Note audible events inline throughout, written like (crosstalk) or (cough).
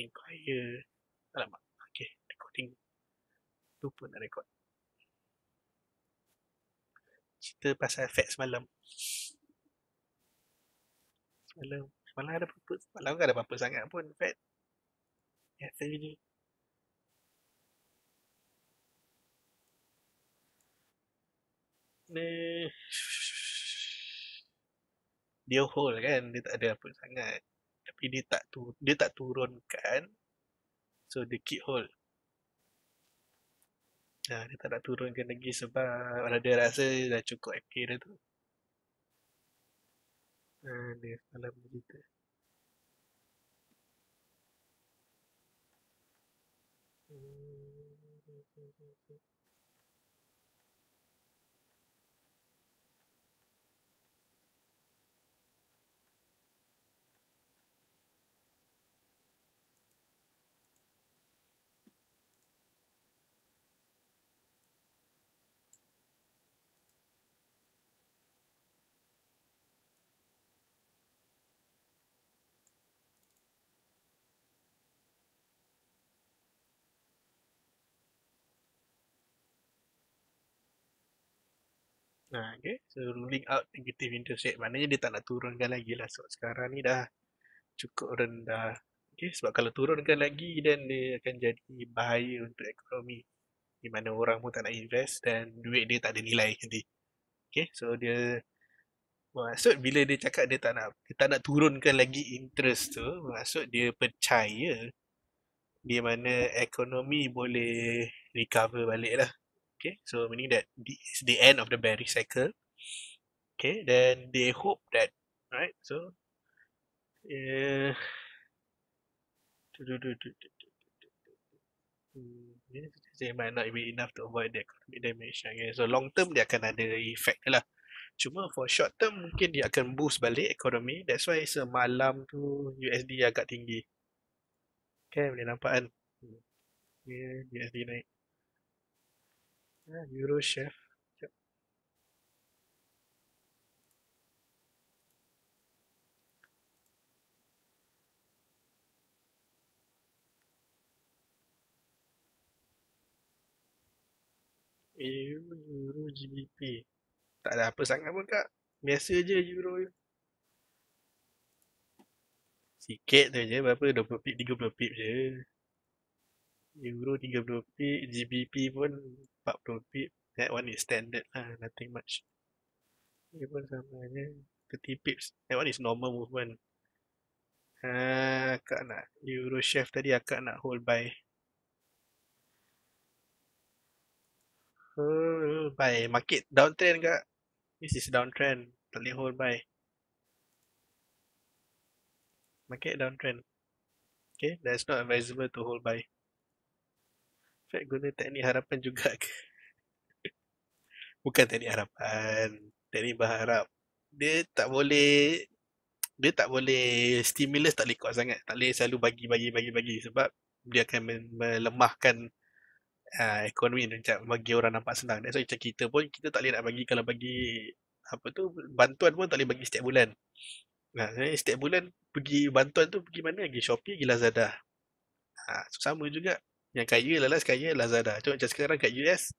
inquire. Alamak. Okay. Recording. Lupa nak record. Cerita pasal efek semalam. Semalam. Semalam ada apa-apa. Semalam kan ada apa-apa sangat pun. Efek. Ya, saya ni. Ni. Dia hole kan. Dia tak ada apa sangat tapi dia tak tu dia tak turunkan so the key hole Nah, dia tak nak turunkan lagi sebab dia rasa dah cukup MK dia tu. Nah, dia salam cerita. Thank you. Hmm. Ha, okay. So ruling out negative interest rate maknanya dia tak nak turunkan lagi lah sebab sekarang ni dah cukup rendah. Okay. Sebab kalau turunkan lagi dan dia akan jadi bahaya untuk ekonomi di mana orang pun tak nak invest dan duit dia tak ada nilai nanti. Okay. So dia maksud bila dia cakap dia tak nak dia tak nak turunkan lagi interest tu maksud dia percaya di mana ekonomi boleh recover balik lah. Okay, so meaning that it's the end of the bearish cycle. Okay, then they hope that, right? So, yeah, uh, hmm, eh, they might not be enough to avoid the economic damage. Okay, so long term dia akan ada effect lah. Cuma for short term mungkin dia akan boost balik ekonomi. That's why semalam tu USD agak tinggi. Okay, boleh nampak kan? Hmm, yeah, USD naik. Euro Chef. Euro GBP Tak ada apa sangat pun kak Biasa je Euro je Sikit tu je berapa 20 pip 30 pip je Euro 32 bit, GBP pun 40 bit. That one is standard lah, nothing much. Ini pun sama je, 30 pips. That one is normal movement. Ah, uh, akak nak Euro Chef tadi akak nak hold buy. Hold hmm, buy, market downtrend kak. This is downtrend, tak boleh hold buy. Market downtrend. Okay, that's not advisable to hold buy. Fat guna teknik harapan juga ke? (laughs) Bukan teknik harapan. Teknik berharap. Dia tak boleh dia tak boleh stimulus tak boleh kuat sangat tak boleh selalu bagi bagi bagi bagi sebab dia akan melemahkan uh, ekonomi dan macam bagi orang nampak senang dan so macam kita pun kita tak boleh nak bagi kalau bagi apa tu bantuan pun tak boleh bagi setiap bulan nah, setiap bulan pergi bantuan tu pergi mana pergi Shopee pergi Lazada ha, ah, so sama juga yang kaya lah last kaya Lazada. Cuma macam sekarang kat US,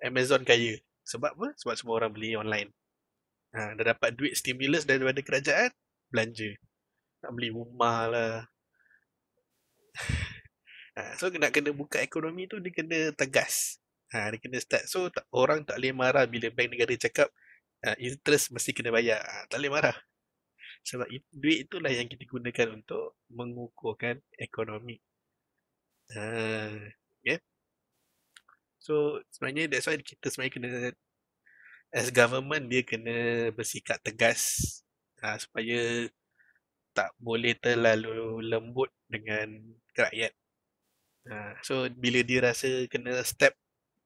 Amazon kaya. Sebab apa? Sebab semua orang beli online. Ha, dah dapat duit stimulus daripada kerajaan, belanja. Nak beli rumah lah. (laughs) ha, so nak kena buka ekonomi tu, dia kena tegas. Ha, dia kena start. So tak, orang tak boleh marah bila bank negara cakap ha, interest mesti kena bayar. Ha, tak boleh marah. Sebab duit itulah yang kita gunakan untuk mengukuhkan ekonomi yeah. So sebenarnya that's why kita sebenarnya kena as government dia kena bersikap tegas uh, supaya tak boleh terlalu lembut dengan rakyat. Uh, so bila dia rasa kena step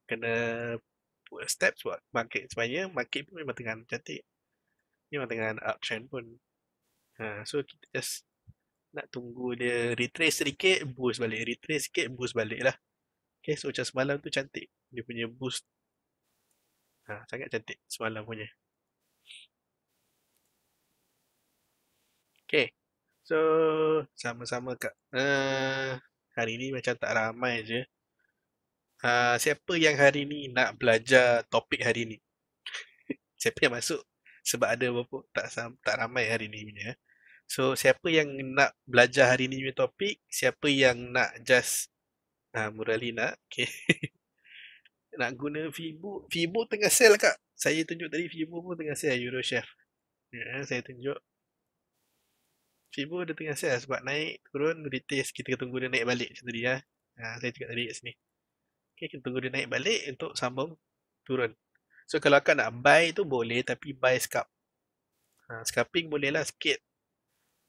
kena put step buat market sebenarnya market pun memang tengah cantik. Memang tengah uptrend pun. Uh, so kita just nak tunggu dia retrace sedikit boost balik retrace sikit boost balik lah okay so macam semalam tu cantik dia punya boost ha, sangat cantik semalam punya okay so sama-sama kak uh, hari ni macam tak ramai je uh, siapa yang hari ni nak belajar topik hari ni (laughs) siapa yang masuk sebab ada berapa tak tak ramai hari ni punya eh? So siapa yang nak belajar hari ni punya topik, siapa yang nak just ah uh, Murali nak, (laughs) okay. nak guna Fibo, Fibo tengah sale kak. Saya tunjuk tadi Fibo pun tengah sale Euro Chef. Ya, saya tunjuk. Fibo dia tengah sale sebab naik turun retail kita tunggu dia naik balik macam tadi ya. Ha, saya cakap tadi kat sini. Okay, kita tunggu dia naik balik untuk sambung turun. So kalau akak nak buy tu boleh tapi buy scalp. Ha, scalping boleh lah sikit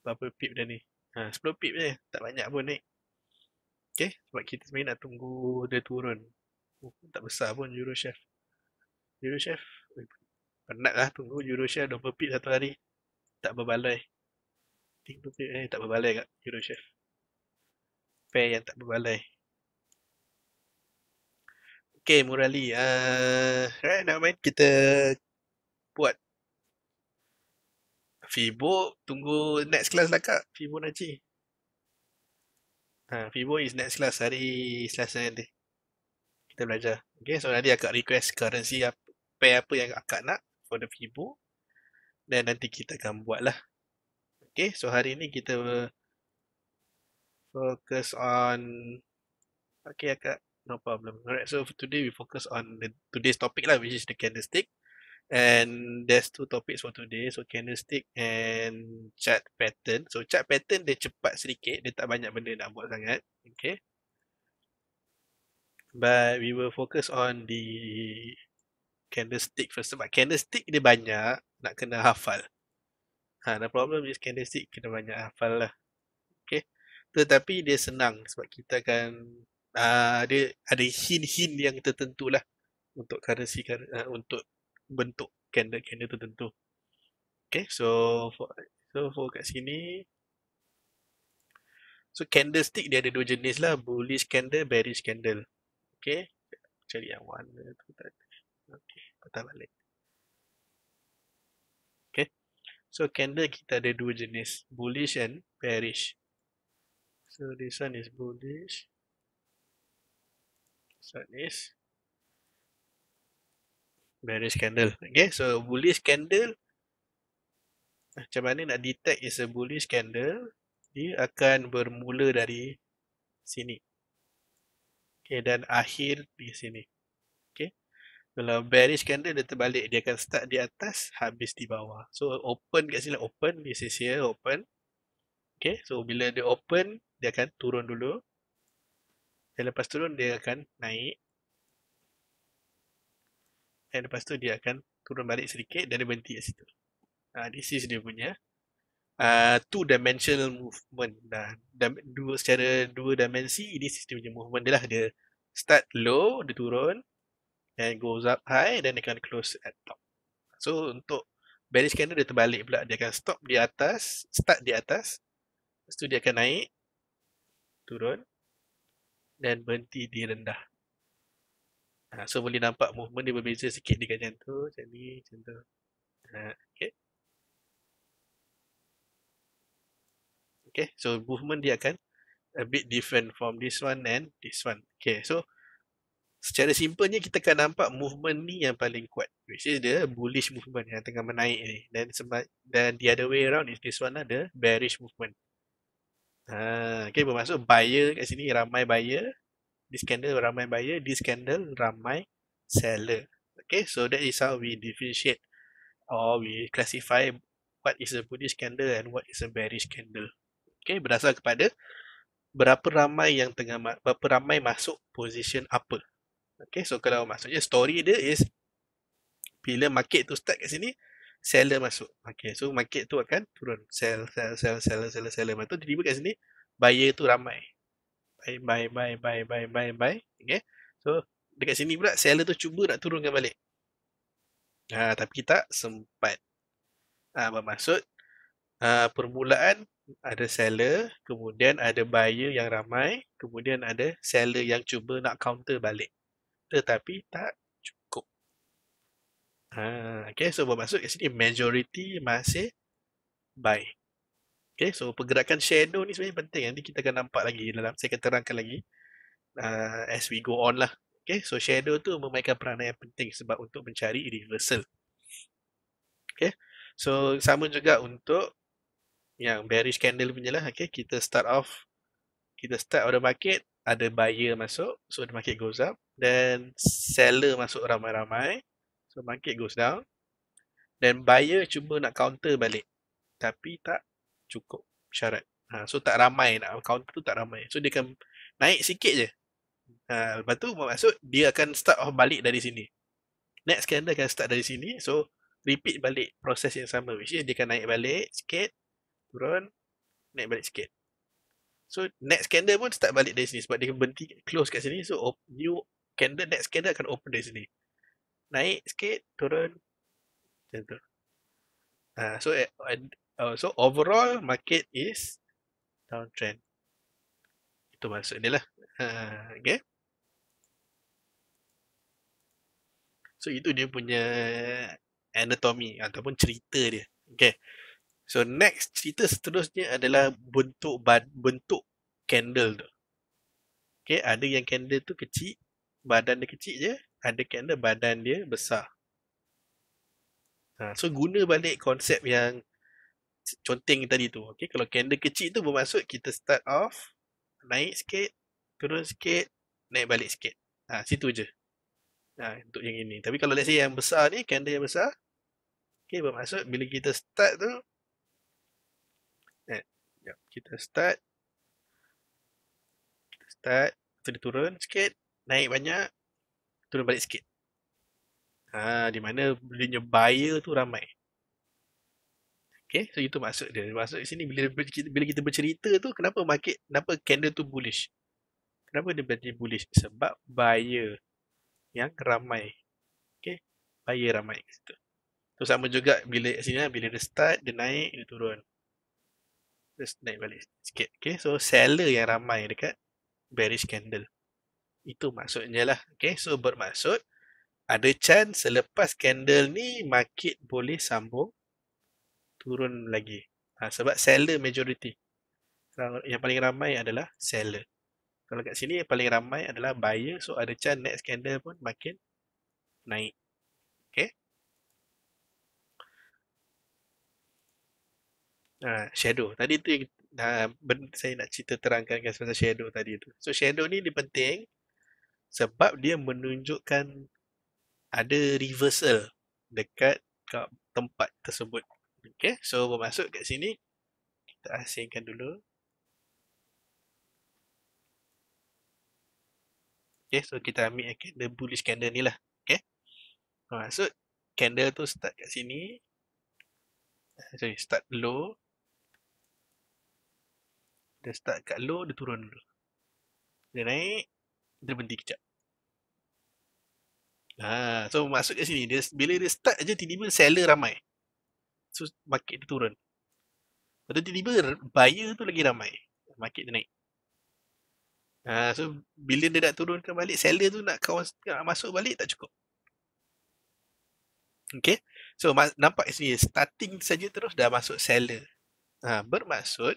berapa pip dia ni. Ha, 10 pip je. Tak banyak pun ni. Okay. Sebab kita sebenarnya nak tunggu dia turun. Oh, tak besar pun Euro Chef. Euro Chef. Penat lah tunggu Euro Chef 20 pip satu hari. Tak berbalai. 30 pip eh. Tak berbalai kat Euro Chef. Pair yang tak berbalai. Okay Murali. Uh, ah, right, nak main kita buat Fibo tunggu next class lah kak. Fibo Naji. Ha, Fibo is next class hari Selasa nanti. Kita belajar. Okay, so nanti akak request currency apa, pair apa yang akak nak for the Fibo. Dan nanti kita akan buat lah. Okay, so hari ni kita focus on... Okay, akak. No problem. Alright, so today we focus on the, today's topic lah, which is the candlestick. And there's two topics for today. So, candlestick and chart pattern. So, chart pattern dia cepat sedikit. Dia tak banyak benda nak buat sangat. Okay. But we will focus on the candlestick first. Sebab candlestick dia banyak nak kena hafal. Ha, the problem is candlestick kena banyak hafal lah. Okay. Tetapi dia senang sebab kita akan uh, ada hint-hint yang tertentu lah untuk currency uh, untuk bentuk candle-candle tertentu. Okay, so for, so for kat sini, so candlestick dia ada dua jenis lah, bullish candle, bearish candle. Okay, cari yang warna tu tadi. Okay, patah balik. Okay, so candle kita ada dua jenis, bullish and bearish. So this one is bullish. This one is Bully scandal. Okay, so bullish scandal. Macam mana nak detect is a bullish scandal. Dia akan bermula dari sini. Okay, dan akhir di sini. Okay. Kalau bearish scandal dia terbalik. Dia akan start di atas, habis di bawah. So, open kat sini. Open, this is here, open. Okay, so bila dia open, dia akan turun dulu. Dan lepas turun, dia akan naik. Dan lepas tu dia akan turun balik sedikit dan dia berhenti kat situ. Uh, this is dia punya uh, two dimensional movement. Nah, dua secara dua dimensi ini sistem punya movement dia lah. Dia start low, dia turun and goes up high dan akan close at top. So untuk bearish candle dia terbalik pula. Dia akan stop di atas, start di atas. Pastu dia akan naik, turun dan berhenti di rendah. Ha, so boleh nampak movement dia berbeza sikit dekat macam tu, macam ni, macam tu. Ha, okay. Okay, so movement dia akan a bit different from this one and this one. Okay, so secara simplenya kita akan nampak movement ni yang paling kuat. Which is the bullish movement yang tengah menaik ni. Then sebab dan the other way around is this one lah, the bearish movement. Ha, okay, bermaksud buyer kat sini, ramai buyer di scandal ramai buyer, di scandal ramai seller. Okay, so that is how we differentiate or we classify what is a bullish candle and what is a bearish candle. Okay, berdasar kepada berapa ramai yang tengah berapa ramai masuk position apa. Okay, so kalau maksudnya story dia is bila market tu start kat sini, seller masuk. Okay, so market tu akan turun. Sell, sell, sell, sell, sell, sell, sell. Lepas tu tiba kat sini, buyer tu ramai. Bye bye bye bye bye bye, buy okay so dekat sini pula seller tu cuba nak turunkan balik ha, tapi tak sempat ha, bermaksud ha, permulaan ada seller kemudian ada buyer yang ramai kemudian ada seller yang cuba nak counter balik tetapi tak cukup ha, okay so bermaksud kat sini majority masih buy Okay, so pergerakan shadow ni sebenarnya penting. Nanti kita akan nampak lagi dalam, saya akan terangkan lagi uh, as we go on lah. Okay, so shadow tu memainkan peranan yang penting sebab untuk mencari reversal. Okay, so sama juga untuk yang bearish candle punya lah. Okay, kita start off, kita start order market, ada buyer masuk, so the market goes up. Then seller masuk ramai-ramai, so market goes down. Then buyer cuba nak counter balik, tapi tak cukup syarat. Ha, so tak ramai nak account tu tak ramai. So dia akan naik sikit je. Ha, lepas tu maksud dia akan start off balik dari sini. Next scan akan start dari sini. So repeat balik proses yang sama which is dia akan naik balik sikit, turun, naik balik sikit. So next candle pun start balik dari sini sebab dia berhenti close kat sini. So op- new candle, next candle akan open dari sini. Naik sikit, turun, macam tu. Uh, so at, Uh, so overall market is downtrend. Itu maksud dia lah. Uh, okay. So itu dia punya anatomy ataupun cerita dia. Okay. So next cerita seterusnya adalah bentuk bad, bentuk candle tu. Okay, ada yang candle tu kecil, badan dia kecil je. Ada candle badan dia besar. Ha, so guna balik konsep yang conteng tadi tu. Okay, kalau candle kecil tu bermaksud kita start off, naik sikit, turun sikit, naik balik sikit. Ha, situ je. Ha, untuk yang ini. Tapi kalau let's say yang besar ni, candle yang besar, okay, bermaksud bila kita start tu, eh, jap, kita start, kita start, tu dia turun sikit, naik banyak, turun balik sikit. Ha, di mana belinya buyer tu ramai. Okay, so itu maksud dia. Maksud di sini bila bila kita bercerita tu kenapa market kenapa candle tu bullish? Kenapa dia berarti bullish? Sebab buyer yang ramai. Okay, buyer ramai kat situ. So sama juga bila sini lah, bila dia start dia naik dia turun. Terus naik balik sikit. Okay, so seller yang ramai dekat bearish candle. Itu maksudnya lah. Okay, so bermaksud ada chance selepas candle ni market boleh sambung turun lagi ha, sebab seller majority yang paling ramai adalah seller kalau kat sini paling ramai adalah buyer so ada chance next candle pun makin naik okay ha, shadow tadi tu yang ha, Nah, saya nak cerita terangkan guys pasal shadow tadi tu. So shadow ni dia penting sebab dia menunjukkan ada reversal dekat tempat tersebut. Okay, so bermaksud ke sini kita asingkan dulu. Okay, so kita ambil yang candle bullish candle ni lah. Okay, masuk candle tu start kat sini. Eh, sorry, start low. Dia start kat low, dia turun dulu. Dia naik, dia berhenti kejap. Ha, so masuk kat sini dia bila dia start aja tiba-tiba seller ramai. So market tu turun pada tu tiba-tiba buyer tu lagi ramai Market tu naik ha, So bila dia nak turunkan balik Seller tu nak, kawas, nak masuk balik tak cukup Okay So nampak sini starting saja terus dah masuk seller ha, Bermaksud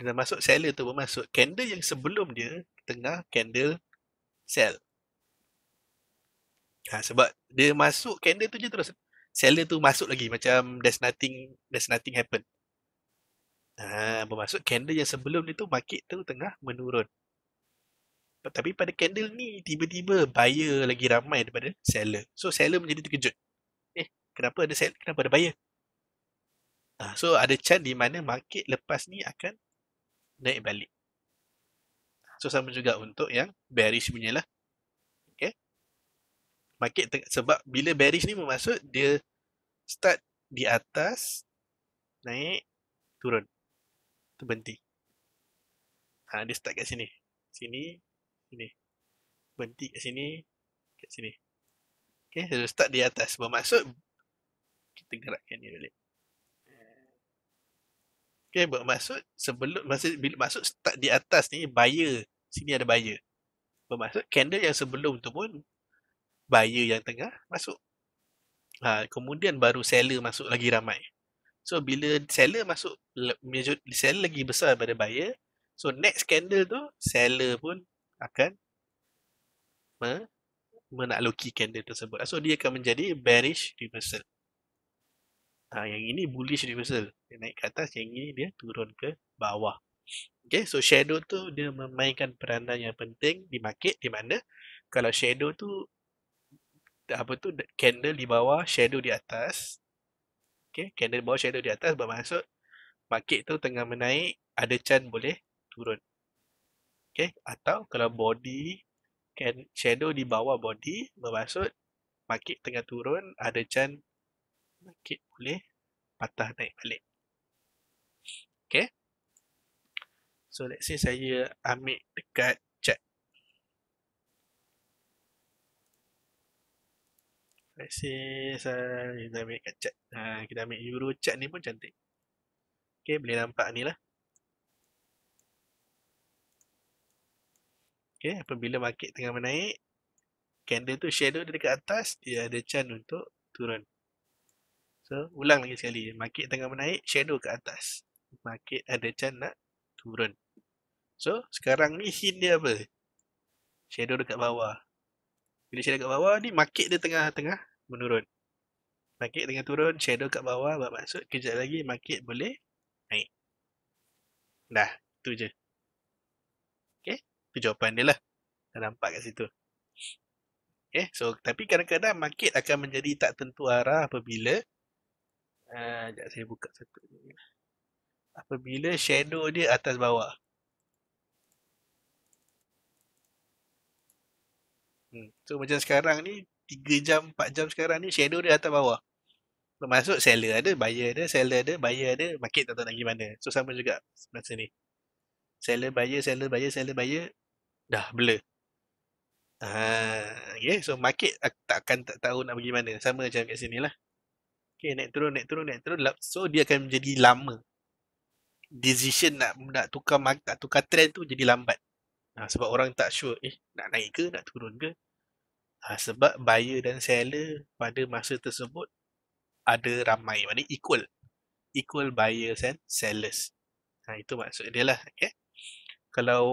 Dia dah masuk seller tu bermaksud Candle yang sebelum dia tengah candle sell ha, Sebab dia masuk candle tu je terus seller tu masuk lagi macam there's nothing there's nothing happen. Ha, bermaksud candle yang sebelum ni tu market tu tengah menurun. Tapi pada candle ni tiba-tiba buyer lagi ramai daripada seller. So seller menjadi terkejut. Eh, kenapa ada seller? Kenapa ada buyer? Ha, so ada chance di mana market lepas ni akan naik balik. So sama juga untuk yang bearish punya lah market teng- sebab bila bearish ni bermaksud dia start di atas naik turun tu terhenti ha, dia start kat sini sini sini berhenti kat sini kat sini okay so start di atas bermaksud kita gerakkan ni balik okay bermaksud sebelum masa bila masuk start di atas ni buyer sini ada buyer bermaksud candle yang sebelum tu pun buyer yang tengah masuk. Ha, kemudian baru seller masuk lagi ramai. So bila seller masuk, seller lagi besar daripada buyer, so next candle tu seller pun akan me- menakluki candle tersebut. So dia akan menjadi bearish reversal. Ha, yang ini bullish reversal. Dia naik ke atas, yang ini dia turun ke bawah. Okay, so shadow tu dia memainkan peranan yang penting di market di mana kalau shadow tu apa tu candle di bawah shadow di atas okey candle di bawah shadow di atas bermaksud market tu tengah menaik ada chan boleh turun okey atau kalau body can shadow di bawah body bermaksud market tengah turun ada chan market boleh patah naik balik okey so let's say saya ambil dekat Let's say so, kita ambil kat chat. Ha, kita ambil euro chat ni pun cantik. Okay, boleh nampak ni lah. Okay, apabila market tengah menaik, candle tu shadow dia dekat atas, dia ada chance untuk turun. So, ulang lagi sekali. Market tengah menaik, shadow ke atas. Market ada chance nak turun. So, sekarang ni hint dia apa? Shadow dekat bawah bila shadow kat bawah ni market dia tengah-tengah menurun market tengah turun shadow kat bawah bermaksud kejap lagi market boleh naik dah tu je okay? tu jawapan dia lah dah nampak kat situ okey so tapi kadang-kadang market akan menjadi tak tentu arah apabila uh, saya buka satu ni apabila shadow dia atas bawah Hmm. So macam sekarang ni 3 jam 4 jam sekarang ni shadow dia atas bawah. Termasuk seller ada, buyer ada, seller ada, buyer ada, market tak tahu nak pergi So sama juga masa ni. Seller buyer, seller buyer, seller buyer dah blur. Ah, yeah. so market takkan tak tahu nak pergi mana. Sama macam kat sini lah. Okay, naik turun, naik turun, naik turun. So dia akan menjadi lama. Decision nak nak tukar market, tukar trend tu jadi lambat. Ha, sebab orang tak sure eh nak naik ke nak turun ke Ha, sebab buyer dan seller pada masa tersebut ada ramai. mana equal. Equal buyers and sellers. Ha, itu maksud dia lah. Okay. Kalau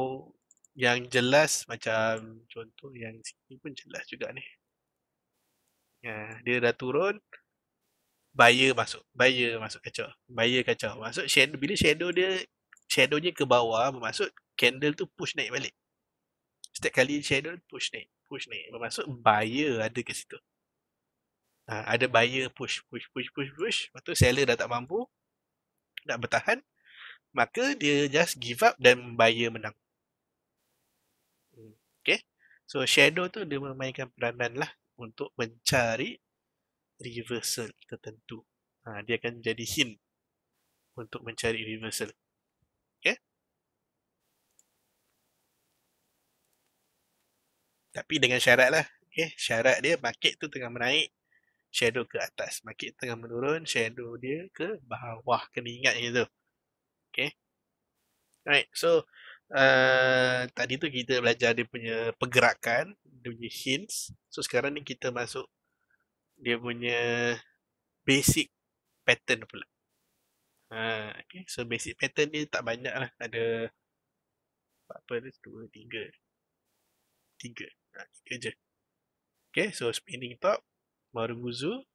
yang jelas macam contoh yang sini pun jelas juga ni. Ya, dia dah turun. Buyer masuk. Buyer masuk kacau. Buyer kacau. Maksud shadow, bila shadow dia, shadownya ke bawah, bermaksud candle tu push naik balik. Setiap kali shadow push naik push naik. Bermaksud buyer ada ke situ. Ha, ada buyer push, push, push, push, push. Lepas tu seller dah tak mampu. Nak bertahan. Maka dia just give up dan buyer menang. Hmm, okay. So shadow tu dia memainkan peranan lah. Untuk mencari reversal tertentu. Ha, dia akan jadi hint. Untuk mencari reversal. Okay. Tapi dengan syarat lah. Okay. Eh, syarat dia market tu tengah menaik. Shadow ke atas. Market tengah menurun. Shadow dia ke bawah. Kena ingat gitu. Okay. Alright. So. Uh, tadi tu kita belajar dia punya pergerakan. Dia punya hints. So sekarang ni kita masuk. Dia punya basic pattern pula. Ha, okay. So basic pattern ni tak banyak lah. Ada apa ni? Dua, tiga. Tiga kerja. Okay, so spinning top, marubuzu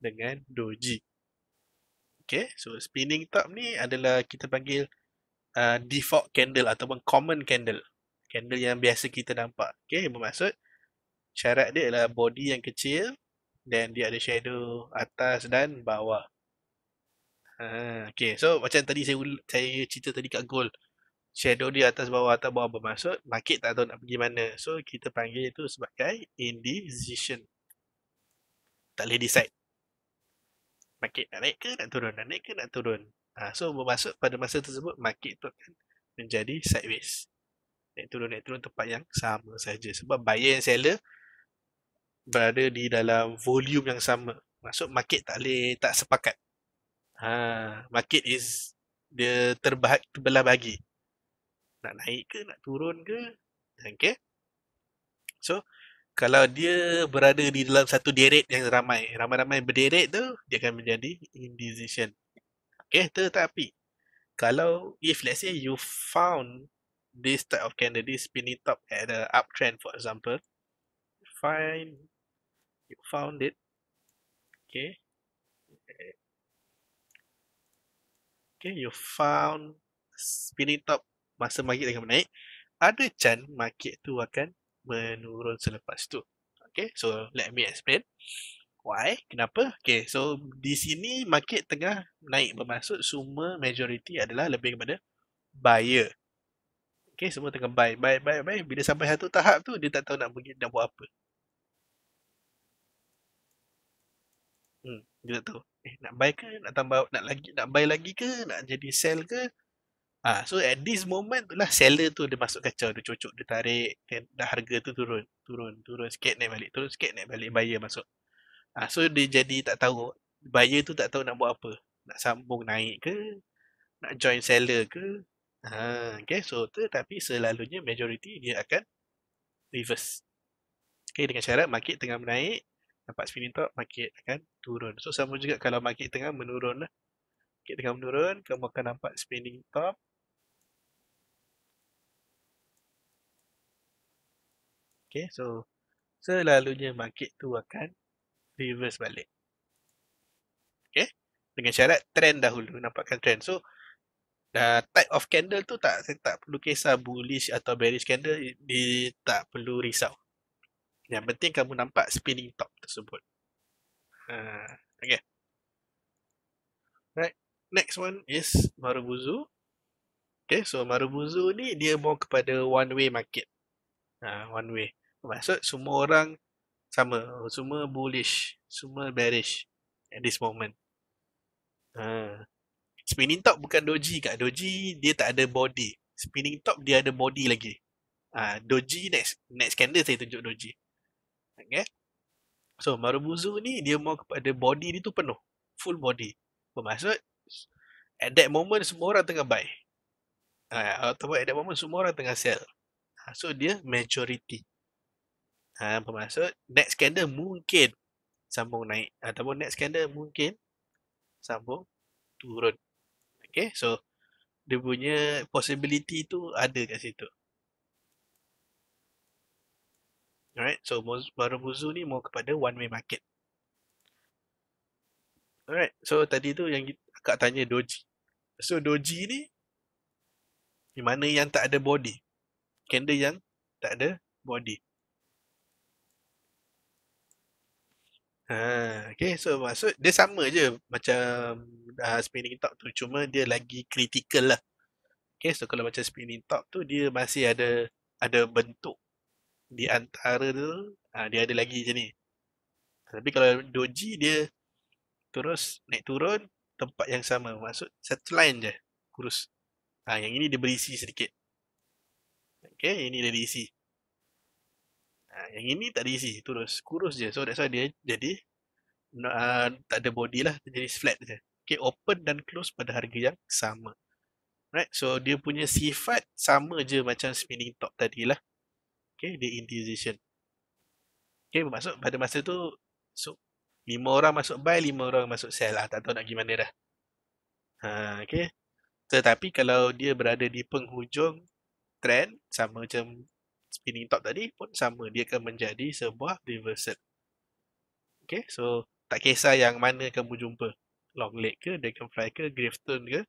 dengan doji. Okay, so spinning top ni adalah kita panggil uh, default candle ataupun common candle. Candle yang biasa kita nampak. Okay, bermaksud syarat dia adalah body yang kecil dan dia ada shadow atas dan bawah. Uh, okay, so macam tadi saya, saya cerita tadi kat Gold shadow dia atas bawah atas bawah bermaksud market tak tahu nak pergi mana. So kita panggil itu sebagai indecision. Tak boleh decide. Market nak naik ke nak turun, nak naik ke nak turun. Ha, so bermaksud pada masa tersebut market tu akan menjadi sideways. Naik turun, naik turun tempat yang sama saja. Sebab buyer dan seller berada di dalam volume yang sama. Maksud market tak boleh, tak sepakat. Ha, market is dia terbahak, terbelah bagi nak naik ke nak turun ke okey so kalau dia berada di dalam satu deret yang ramai ramai-ramai berderet tu dia akan menjadi indecision okey tetapi kalau if let's say you found this type of candidate spinning top at the uptrend for example find you found it okey, okey, you found spinning top masa market tengah menaik, ada chance market tu akan menurun selepas tu. Okay, so let me explain why, kenapa. Okay, so di sini market tengah naik bermaksud semua majority adalah lebih kepada buyer. Okay, semua tengah buy, buy, buy, buy. Bila sampai satu tahap tu, dia tak tahu nak pergi, nak buat apa. Hmm, dia tak tahu. Eh, nak buy ke? Nak tambah, nak lagi, nak buy lagi ke? Nak jadi sell ke? Ah, ha, so at this moment tu lah seller tu dia masuk kacau, dia cocok, dia tarik dan dah harga tu turun, turun, turun sikit naik balik, turun sikit naik balik buyer masuk. Ah, ha, so dia jadi tak tahu buyer tu tak tahu nak buat apa. Nak sambung naik ke? Nak join seller ke? Ha, okay, so tu tetapi selalunya majority dia akan reverse. Okay, dengan syarat market tengah menaik, nampak spinning top, market akan turun. So, sama juga kalau market tengah menurun lah. Market tengah menurun, kamu akan nampak spinning top, Okay, so selalunya market tu akan reverse balik. Okay, dengan syarat trend dahulu, nampakkan trend. So, the type of candle tu tak saya tak perlu kisah bullish atau bearish candle, di tak perlu risau. Yang penting kamu nampak spinning top tersebut. Uh, okay. Right. Next one is Marubuzu. Okay, so Marubuzu ni dia more kepada one way market. Uh, ha, one way maksud semua orang sama semua bullish semua bearish at this moment ha. spinning top bukan doji kat doji dia tak ada body spinning top dia ada body lagi ha, doji next next scandal saya tunjuk doji okay. so marubuzu ni dia mau kepada body dia tu penuh full body bermaksud at that moment semua orang tengah buy ha, atau at that moment semua orang tengah sell ha, so dia majority ha, bermaksud next scandal mungkin sambung naik ataupun next scandal mungkin sambung turun. Okay, so dia punya possibility tu ada kat situ. Alright, so baru buzu ni mau kepada one way market. Alright, so tadi tu yang kak tanya doji. So doji ni di mana yang tak ada body? Candle yang tak ada body. Ah, okay, so maksud dia sama je macam uh, spinning top tu cuma dia lagi critical lah. Okay, so kalau macam spinning top tu dia masih ada ada bentuk di antara tu uh, dia ada lagi je ni. Tapi kalau doji dia terus naik turun tempat yang sama. Maksud satu line je kurus. Ha, yang ini dia berisi sedikit. Okay, ini dia berisi. Ah, yang ini tak diisi terus kurus je so that's why dia jadi uh, tak ada body lah jadi flat je okay open dan close pada harga yang sama right so dia punya sifat sama je macam spinning top tadi lah okay dia indecision okay masuk pada masa tu so lima orang masuk buy lima orang masuk sell lah tak tahu nak gimana dah ha, okay tetapi kalau dia berada di penghujung trend sama macam spinning top tadi pun sama. Dia akan menjadi sebuah reversal. Okay, so tak kisah yang mana kamu jumpa. Long leg ke, dragonfly ke, grifton ke.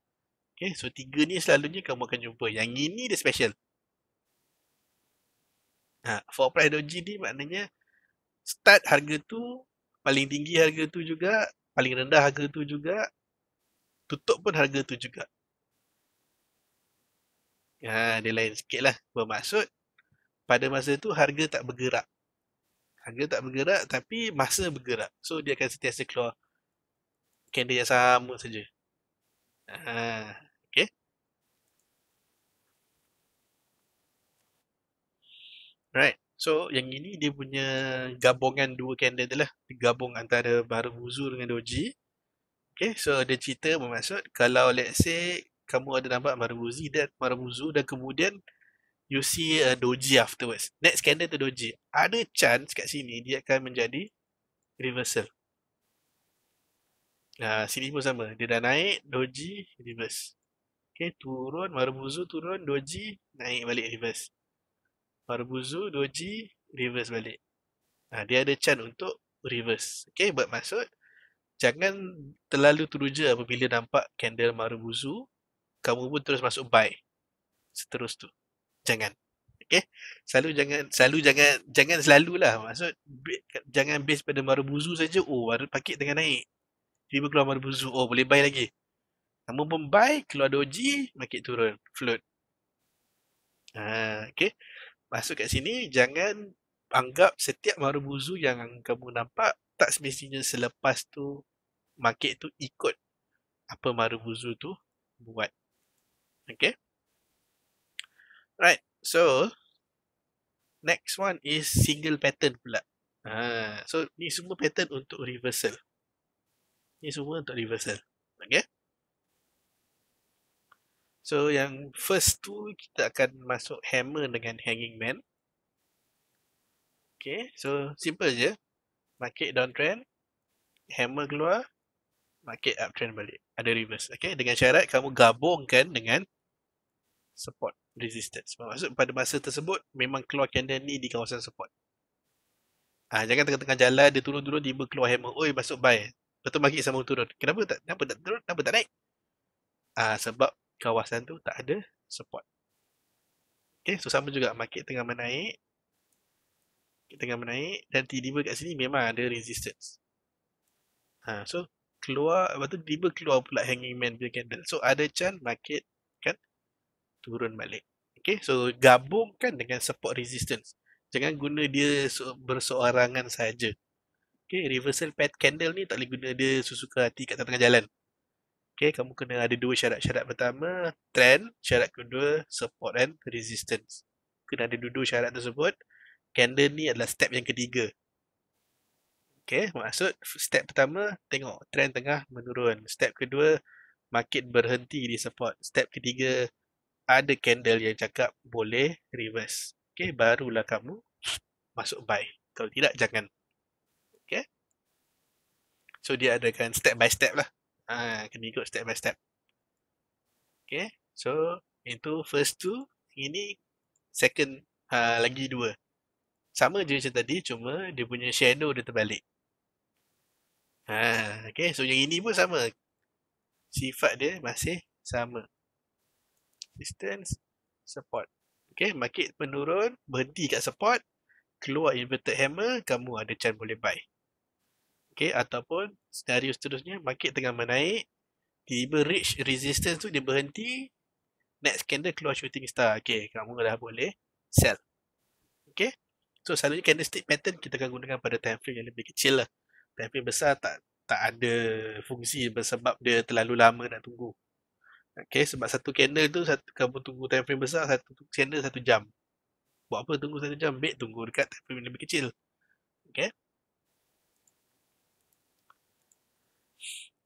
Okay, so tiga ni selalunya kamu akan jumpa. Yang ini dia special. Ha, for price doji ni maknanya start harga tu, paling tinggi harga tu juga, paling rendah harga tu juga, tutup pun harga tu juga. Ha, dia lain sikit lah. Bermaksud pada masa itu harga tak bergerak. Harga tak bergerak tapi masa bergerak. So dia akan sentiasa keluar candle yang sama saja. Ha, ah, okay. Right. So yang ini dia punya gabungan dua candle tu lah. Gabung antara baru wuzu dengan doji. Okay. So ada cerita bermaksud kalau let's say kamu ada nampak baru dan baru dan kemudian you see a doji afterwards. Next candle to doji. Ada chance kat sini dia akan menjadi reversal. Nah, sini pun sama. Dia dah naik, doji, reverse. Okay, turun, marubuzu turun, doji, naik balik, reverse. Marubuzu, doji, reverse balik. Nah, dia ada chance untuk reverse. Okay, buat maksud, jangan terlalu teruja apabila nampak candle marubuzu, kamu pun terus masuk buy. Seterus tu jangan okey selalu jangan selalu jangan jangan selalulah maksud be, jangan base pada mara saja oh baru paket tengah naik tiba keluar mara oh boleh buy lagi Namun pun buy keluar doji market turun float ha okey masuk kat sini jangan anggap setiap mara yang kamu nampak tak semestinya selepas tu market tu ikut apa mara tu buat okey Right. So next one is single pattern pula. Ah, So ni semua pattern untuk reversal. Ni semua untuk reversal. Okay. So yang first tu kita akan masuk hammer dengan hanging man. Okay. So simple je. Market downtrend. Hammer keluar. Market uptrend balik. Ada reverse. Okay. Dengan syarat kamu gabungkan dengan support resistance. Maksud pada masa tersebut memang keluar candle ni di kawasan support. Ah ha, jangan tengah-tengah jalan dia turun dulu tiba keluar hammer. Oi masuk bye. Betul bagi sama turun. Kenapa tak kenapa tak turun? Kenapa tak naik? Ah ha, sebab kawasan tu tak ada support. Okey, so sama juga market tengah menaik. Market tengah menaik dan tiba kat sini memang ada resistance. ha, so keluar lepas tu tiba keluar pula hanging man bila candle. So ada chance market turun balik. Okay, so gabungkan dengan support resistance. Jangan guna dia berseorangan saja. Okay, reversal path candle ni tak boleh guna dia sesuka hati kat tengah jalan. Okay, kamu kena ada dua syarat-syarat pertama, trend, syarat kedua, support and resistance. Kena ada dua-dua syarat tersebut. Candle ni adalah step yang ketiga. Okay, maksud step pertama, tengok trend tengah menurun. Step kedua, market berhenti di support. Step ketiga, ada candle yang cakap boleh reverse. Okay, barulah kamu masuk buy. Kalau tidak, jangan. Okay. So, dia adakan step by step lah. Ha, kena ikut step by step. Okay. So, itu first two. Ini second ha, lagi dua. Sama je macam tadi, cuma dia punya shadow dia terbalik. Ha, okay. So, yang ini pun sama. Sifat dia masih sama distance support okay market menurun berhenti kat support keluar inverted hammer kamu ada chance boleh buy okay ataupun scenario seterusnya market tengah menaik tiba reach resistance tu dia berhenti next candle keluar shooting star okay kamu dah boleh sell okay so selalunya candlestick pattern kita akan gunakan pada time frame yang lebih kecil lah time frame besar tak tak ada fungsi sebab dia terlalu lama nak tunggu Okay, sebab satu candle tu satu kamu tunggu time frame besar satu candle satu jam. Buat apa tunggu satu jam? Baik tunggu dekat time frame lebih kecil. Okay.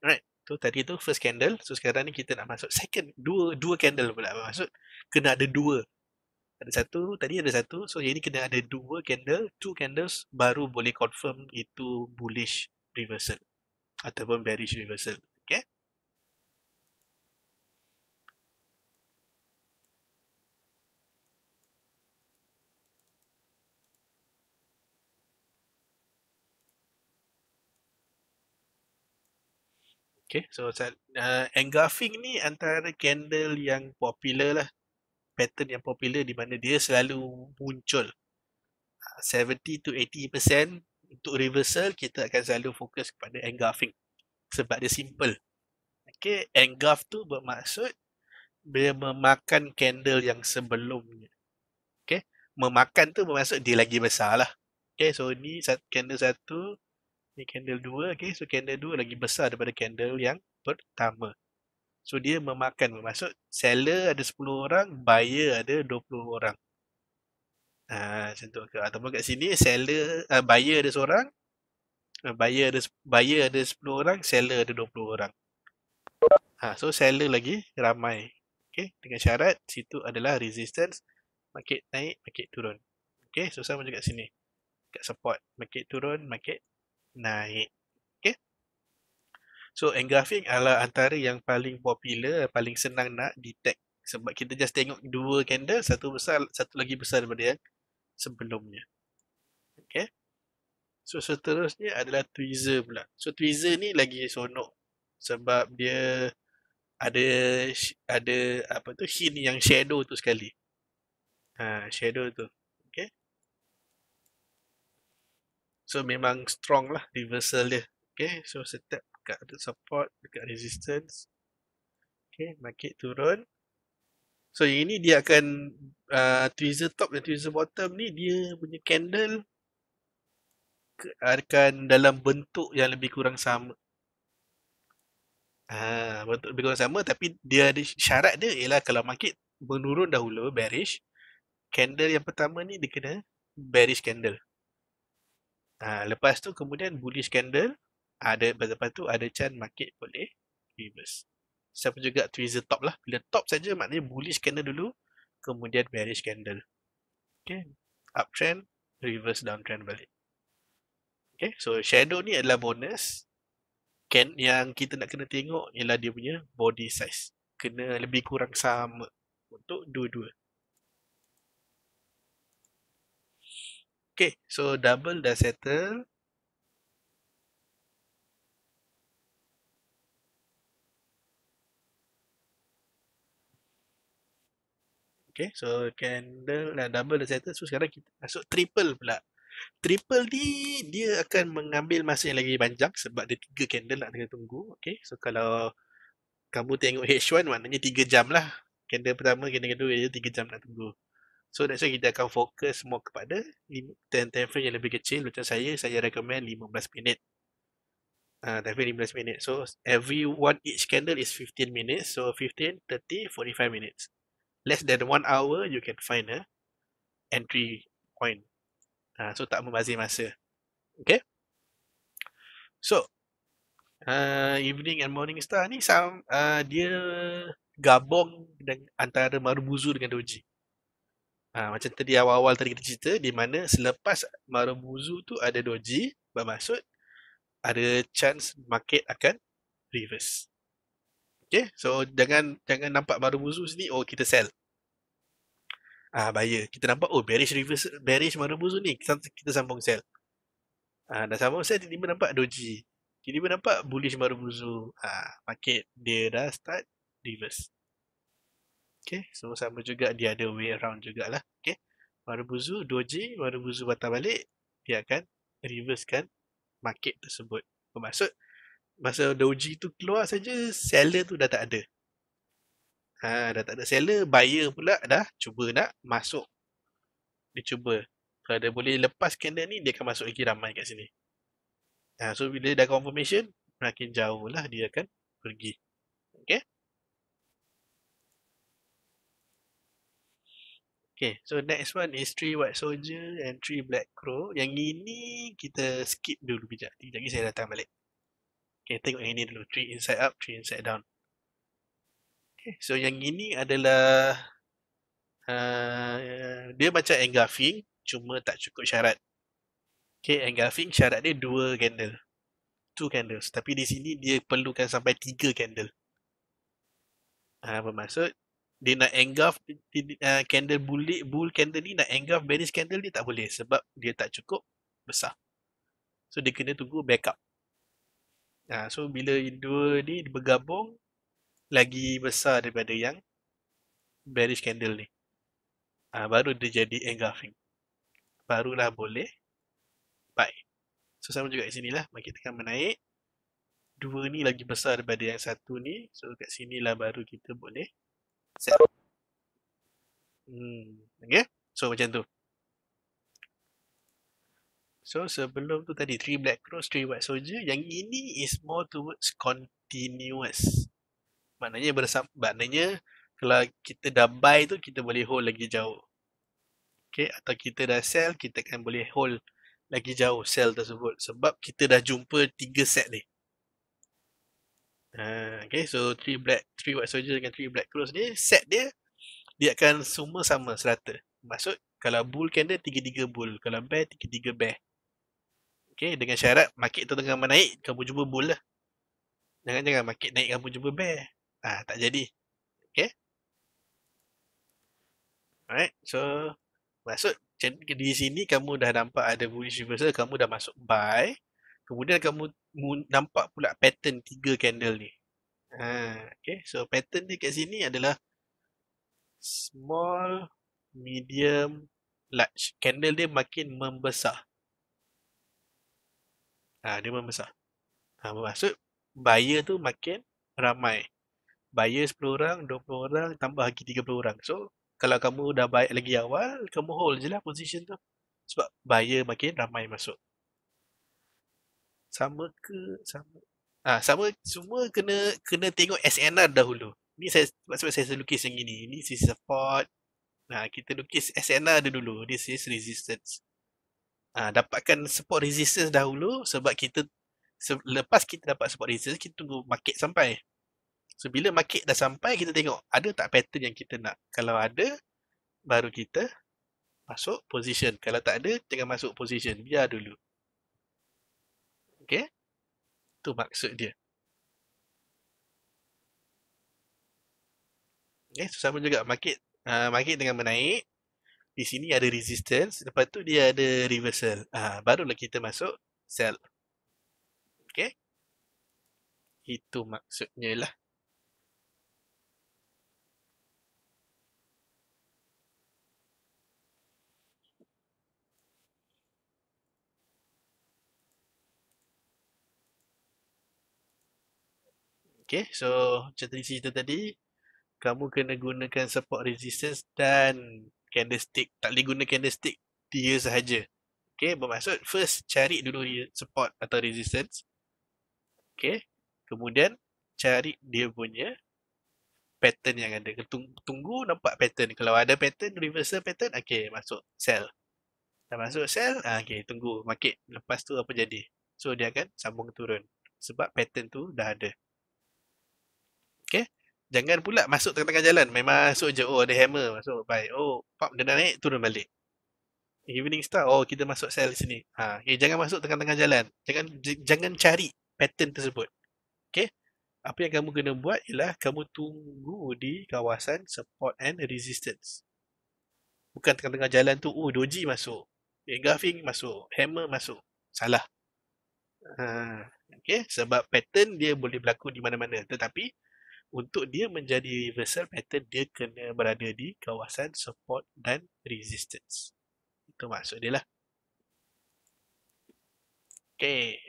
Alright, tu so, tadi tu first candle. So sekarang ni kita nak masuk second dua dua candle pula masuk. Kena ada dua. Ada satu, tadi ada satu. So jadi kena ada dua candle, two candles baru boleh confirm itu bullish reversal ataupun bearish reversal. Okay, so uh, engraving ni antara candle yang popular lah. Pattern yang popular di mana dia selalu muncul. Uh, ah, 70 to 80% untuk reversal, kita akan selalu fokus kepada engraving. Sebab dia simple. Okay, engrave tu bermaksud dia memakan candle yang sebelumnya. Okay, memakan tu bermaksud dia lagi besar lah. Okay, so ni candle satu, ini candle dua, okay? so candle dua lagi besar daripada candle yang pertama so dia memakan maksud seller ada 10 orang buyer ada 20 orang ha macam tu ke ataupun kat sini seller uh, buyer ada seorang uh, buyer ada buyer ada 10 orang seller ada 20 orang ha so seller lagi ramai okay? dengan syarat situ adalah resistance market naik market turun okay? so sama juga sini kat support market turun market naik. Okay. So engraving adalah antara yang paling popular, paling senang nak detect. Sebab kita just tengok dua candle, satu besar, satu lagi besar daripada yang sebelumnya. Okay. So seterusnya adalah tweezer pula. So tweezer ni lagi sonok sebab dia ada ada apa tu hint yang shadow tu sekali. Ha, shadow tu. So memang strong lah reversal dia. Okay, so setiap dekat ada support, dekat resistance. Okay, market turun. So yang ini dia akan uh, tweezer top dan tweezer bottom ni dia punya candle ke, akan dalam bentuk yang lebih kurang sama. Ah, bentuk lebih kurang sama tapi dia ada syarat dia ialah kalau market menurun dahulu bearish, candle yang pertama ni dia kena bearish candle. Uh, lepas tu kemudian bullish candle ada uh, lepas tu ada chan market boleh reverse. Siapa juga tweezer top lah. Bila top saja maknanya bullish candle dulu kemudian bearish candle. Okey, Uptrend, reverse downtrend balik. Okey, So shadow ni adalah bonus. Can, yang kita nak kena tengok ialah dia punya body size. Kena lebih kurang sama untuk dua-dua. Okay, so double dah settle. Okay, so candle dah double dah settle. So sekarang kita masuk triple pula. Triple D dia akan mengambil masa yang lagi panjang sebab dia tiga candle nak tengah tunggu. Okay, so kalau kamu tengok H1 maknanya tiga jam lah. Candle pertama, candle kedua dia tiga jam nak tunggu. So that's why kita akan fokus semua kepada time, time frame yang lebih kecil. Macam saya, saya recommend 15 minit. Uh, time frame 15 minit. So every one each candle is 15 minutes. So 15, 30, 45 minutes. Less than one hour, you can find a entry point. Uh, so tak membazir masa. Okay? So, uh, evening and morning star ni sama, uh, dia gabung dengan, antara marubuzu dengan doji. Uh, macam tadi awal-awal tadi kita cerita di mana selepas marubuzu tu ada doji bermaksud ada chance market akan reverse. Okay, so jangan jangan nampak marubuzu sini oh kita sell. Ah uh, bahaya. Kita nampak oh bearish reverse bearish marubuzu ni kita, kita sambung sell. Ah dah sambung sell tiba-tiba nampak doji. Tiba-tiba nampak bullish marubuzu. Ah market dia dah start reverse. Okay, so sama juga dia ada way around jugalah. Okay, warubuzu 2G, warabuzu patah balik, dia akan reversekan market tersebut. Bermaksud, masa 2G tu keluar saja seller tu dah tak ada. Ha, dah tak ada seller, buyer pula dah cuba nak masuk. Dia cuba. Kalau dia boleh lepas candle ni, dia akan masuk lagi ramai kat sini. Ha, so, bila dah confirmation, makin jauh lah dia akan pergi. Okay. Okay, so next one is three White Soldier and three Black Crow. Yang ini kita skip dulu kejap. Jadi lagi saya datang balik. Okay, tengok yang ini dulu. Three Inside Up, three Inside Down. Okay, so yang ini adalah... Uh, dia macam engulfing, cuma tak cukup syarat. Okay, engulfing syarat dia 2 candle. two candles. Tapi di sini dia perlukan sampai tiga candle. Ah, Uh, bermaksud dia nak engulf uh, candle bullet bull candle ni nak engulf bearish candle ni tak boleh sebab dia tak cukup besar. So dia kena tunggu backup. Uh, so bila dua ni bergabung lagi besar daripada yang bearish candle ni. Uh, baru dia jadi engulfing. Barulah boleh buy. So sama juga kat sinilah, lah. Market tekan menaik. Dua ni lagi besar daripada yang satu ni. So kat sini lah baru kita boleh Hmm. Okay. So macam tu. So sebelum tu tadi, three black cross three white soldier. Yang ini is more towards continuous. Maknanya bersama, maknanya kalau kita dah buy tu, kita boleh hold lagi jauh. Okay, atau kita dah sell, kita kan boleh hold lagi jauh sell tersebut. Sebab kita dah jumpa tiga set ni. Ah, okay, so three black three white soldier dengan three black crows ni set dia dia akan semua sama serata. Maksud kalau bull candle tiga tiga bull, kalau bear tiga tiga bear. Okay, dengan syarat market tu tengah menaik, kamu jumpa bull lah. Jangan jangan market naik kamu jumpa bear. Ah, ha, tak jadi. Okay. Alright, so maksud di sini kamu dah nampak ada bullish reversal, kamu dah masuk buy. Kemudian kamu nampak pula pattern tiga candle ni. Ha, okay. So pattern ni kat sini adalah small, medium, large. Candle dia makin membesar. Ha, dia membesar. Ha, maksud buyer tu makin ramai. Buyer 10 orang, 20 orang, tambah lagi 30 orang. So, kalau kamu dah buy lagi awal, kamu hold je lah position tu. Sebab buyer makin ramai masuk sama ke sama ah sama semua kena kena tengok SNR dahulu ni saya sebab, sebab saya lukis yang ini ni this is nah kita lukis SNR dia dulu this is resistance ah dapatkan support resistance dahulu sebab kita selepas kita dapat support resistance kita tunggu market sampai so bila market dah sampai kita tengok ada tak pattern yang kita nak kalau ada baru kita masuk position kalau tak ada jangan masuk position biar dulu Okey, tu maksud dia. Okay, eh, so sama juga market uh, market dengan menaik. Di sini ada resistance. Lepas tu dia ada reversal. Uh, barulah kita masuk sell. Okey, Itu maksudnya lah. Okay, so cerita-cerita tadi, kamu kena gunakan support resistance dan candlestick. Tak boleh guna candlestick, dia sahaja. Okay, bermaksud first cari dulu support atau resistance. Okay, kemudian cari dia punya pattern yang ada. Tunggu nampak pattern. Kalau ada pattern, reversal pattern, okay, masuk sell. Dah masuk sell, ah, okay, tunggu market. Lepas tu apa jadi? So, dia akan sambung turun. Sebab pattern tu dah ada. Okay. Jangan pula masuk tengah-tengah jalan. Main masuk je. Oh, ada hammer. Masuk. Baik. Oh, pop. Dia dah naik. Turun balik. Evening star. Oh, kita masuk sel sini. Ha. Okay, eh, jangan masuk tengah-tengah jalan. Jangan jangan cari pattern tersebut. Okay. Apa yang kamu kena buat ialah kamu tunggu di kawasan support and resistance. Bukan tengah-tengah jalan tu, oh doji masuk. Okay, eh, graphing masuk. Hammer masuk. Salah. Ha. Okay. Sebab pattern dia boleh berlaku di mana-mana. Tetapi, untuk dia menjadi reversal pattern dia kena berada di kawasan support dan resistance itu maksud dia lah okay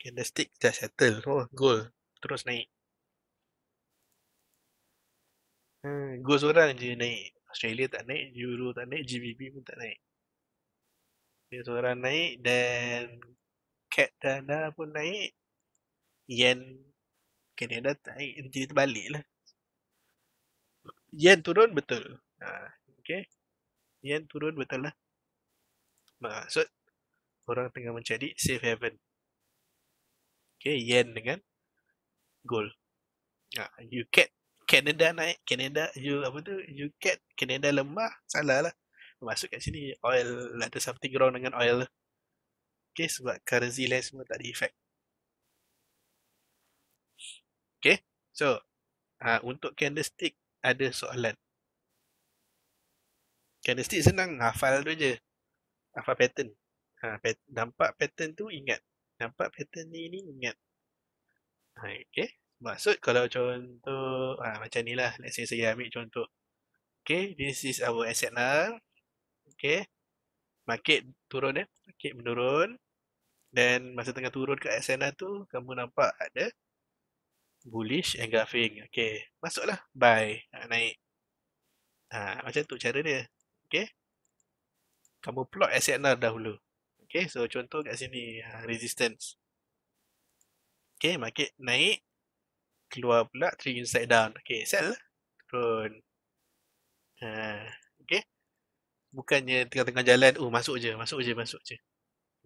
candlestick dah settle oh goal terus naik hmm, goal seorang je naik Australia tak naik Euro tak naik GBB pun tak naik dia seorang naik dan Cat Dana pun naik Yen kena datang nanti dia terbalik lah Yen turun betul ha, okay. Yen turun betul lah Maksud Orang tengah mencari safe haven Okay, yen dengan gold. Ha, you cat Canada naik, Canada you apa tu? You cat Canada lemah, salah lah. Masuk kat sini oil ada something wrong dengan oil. Okay, sebab currency lain semua tak ada effect. Okay. So, uh, untuk candlestick ada soalan. Candlestick senang hafal tu je. Hafal pattern. Ha, pat- nampak pattern tu ingat. Nampak pattern ni ni ingat. Ha, okay. Maksud kalau contoh ha, macam ni lah. Let's say saya ambil contoh. Okay. This is our asset now. Okay. Market turun eh. Market menurun. Dan masa tengah turun ke asset tu kamu nampak ada bullish and graphing. Okay, masuklah buy naik. Ha, macam tu cara dia. Okay. Kamu plot SNR dahulu. Okay, so contoh kat sini. Ha, resistance. Okay, market naik. Keluar pula three inside down. Okay, sell lah. Turun. Ha, okay. Bukannya tengah-tengah jalan, oh masuk je, masuk je, masuk je.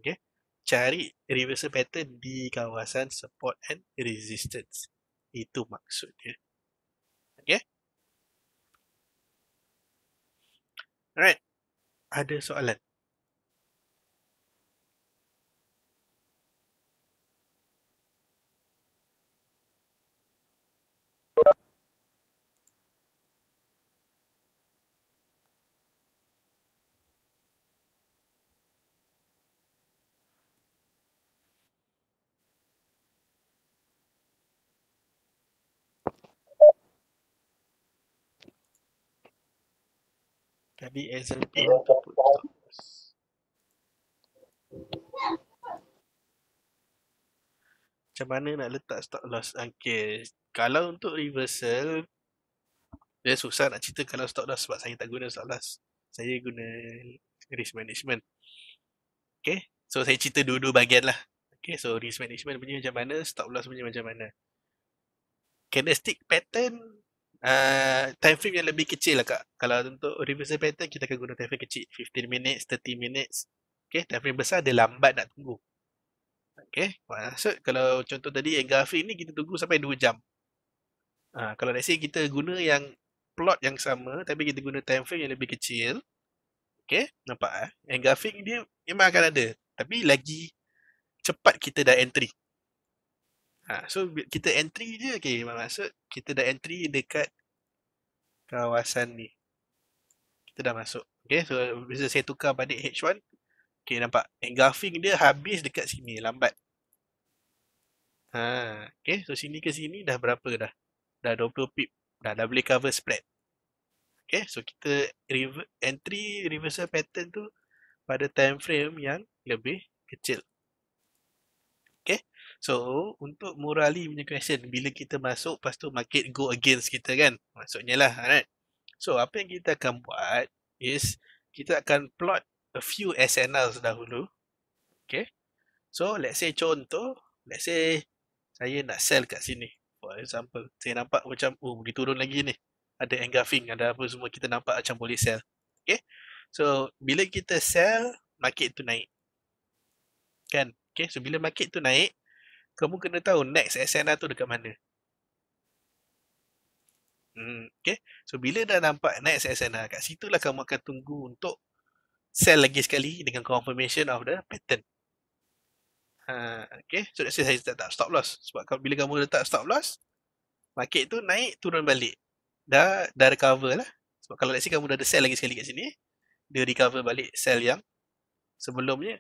Okay. Cari reversal pattern di kawasan support and resistance. Itu maksudnya. Okay? Alright. Ada soalan? Tadi Ezel terputus. Macam mana nak letak stop loss? Okay. Kalau untuk reversal, dia susah nak cerita kalau stop loss sebab saya tak guna stop loss. Saya guna risk management. Okay. So, saya cerita dulu dua bagian lah. Okay. So, risk management punya macam mana, stop loss punya macam mana. Candlestick pattern Ah, time frame yang lebih kecil lah kak. Kalau untuk reversal pattern, kita akan guna time frame kecil. 15 minutes, 30 minutes. Okay, time frame besar dia lambat nak tunggu. Okay, maksud kalau contoh tadi yang grafik ni kita tunggu sampai 2 jam. Ha, kalau let's say kita guna yang plot yang sama tapi kita guna time frame yang lebih kecil. Okay, nampak eh? Yang grafik dia memang akan ada. Tapi lagi cepat kita dah entry. Ha, so kita entry je okay. Maksud kita dah entry dekat kawasan ni. Kita dah masuk. Okay, so bila saya tukar balik H1. Okay, nampak? Engulfing eh, dia habis dekat sini. Lambat. Ha, okay, so sini ke sini dah berapa dah? Dah 20 pip. Dah, dah boleh cover spread. Okay, so kita rever- entry reversal pattern tu pada time frame yang lebih kecil. So, untuk morali punya question, bila kita masuk, lepas tu market go against kita kan? Maksudnya lah, right? So, apa yang kita akan buat is, kita akan plot a few SNLs dahulu. Okay? So, let's say contoh, let's say saya nak sell kat sini. For example, saya nampak macam, oh, pergi turun lagi ni. Ada engulfing ada apa semua, kita nampak macam boleh sell. Okay? So, bila kita sell, market tu naik. Kan? Okay, so bila market tu naik, kamu kena tahu next SNR tu dekat mana. Hmm, okay. So, bila dah nampak next SNR, kat situ lah kamu akan tunggu untuk sell lagi sekali dengan confirmation of the pattern. Ha, okay. So, that's why saya tak, tak stop loss. Sebab kalau, bila kamu letak stop loss, market tu naik, turun balik. Dah, dah recover lah. Sebab kalau let's say kamu dah ada sell lagi sekali kat sini, dia recover balik sell yang sebelumnya.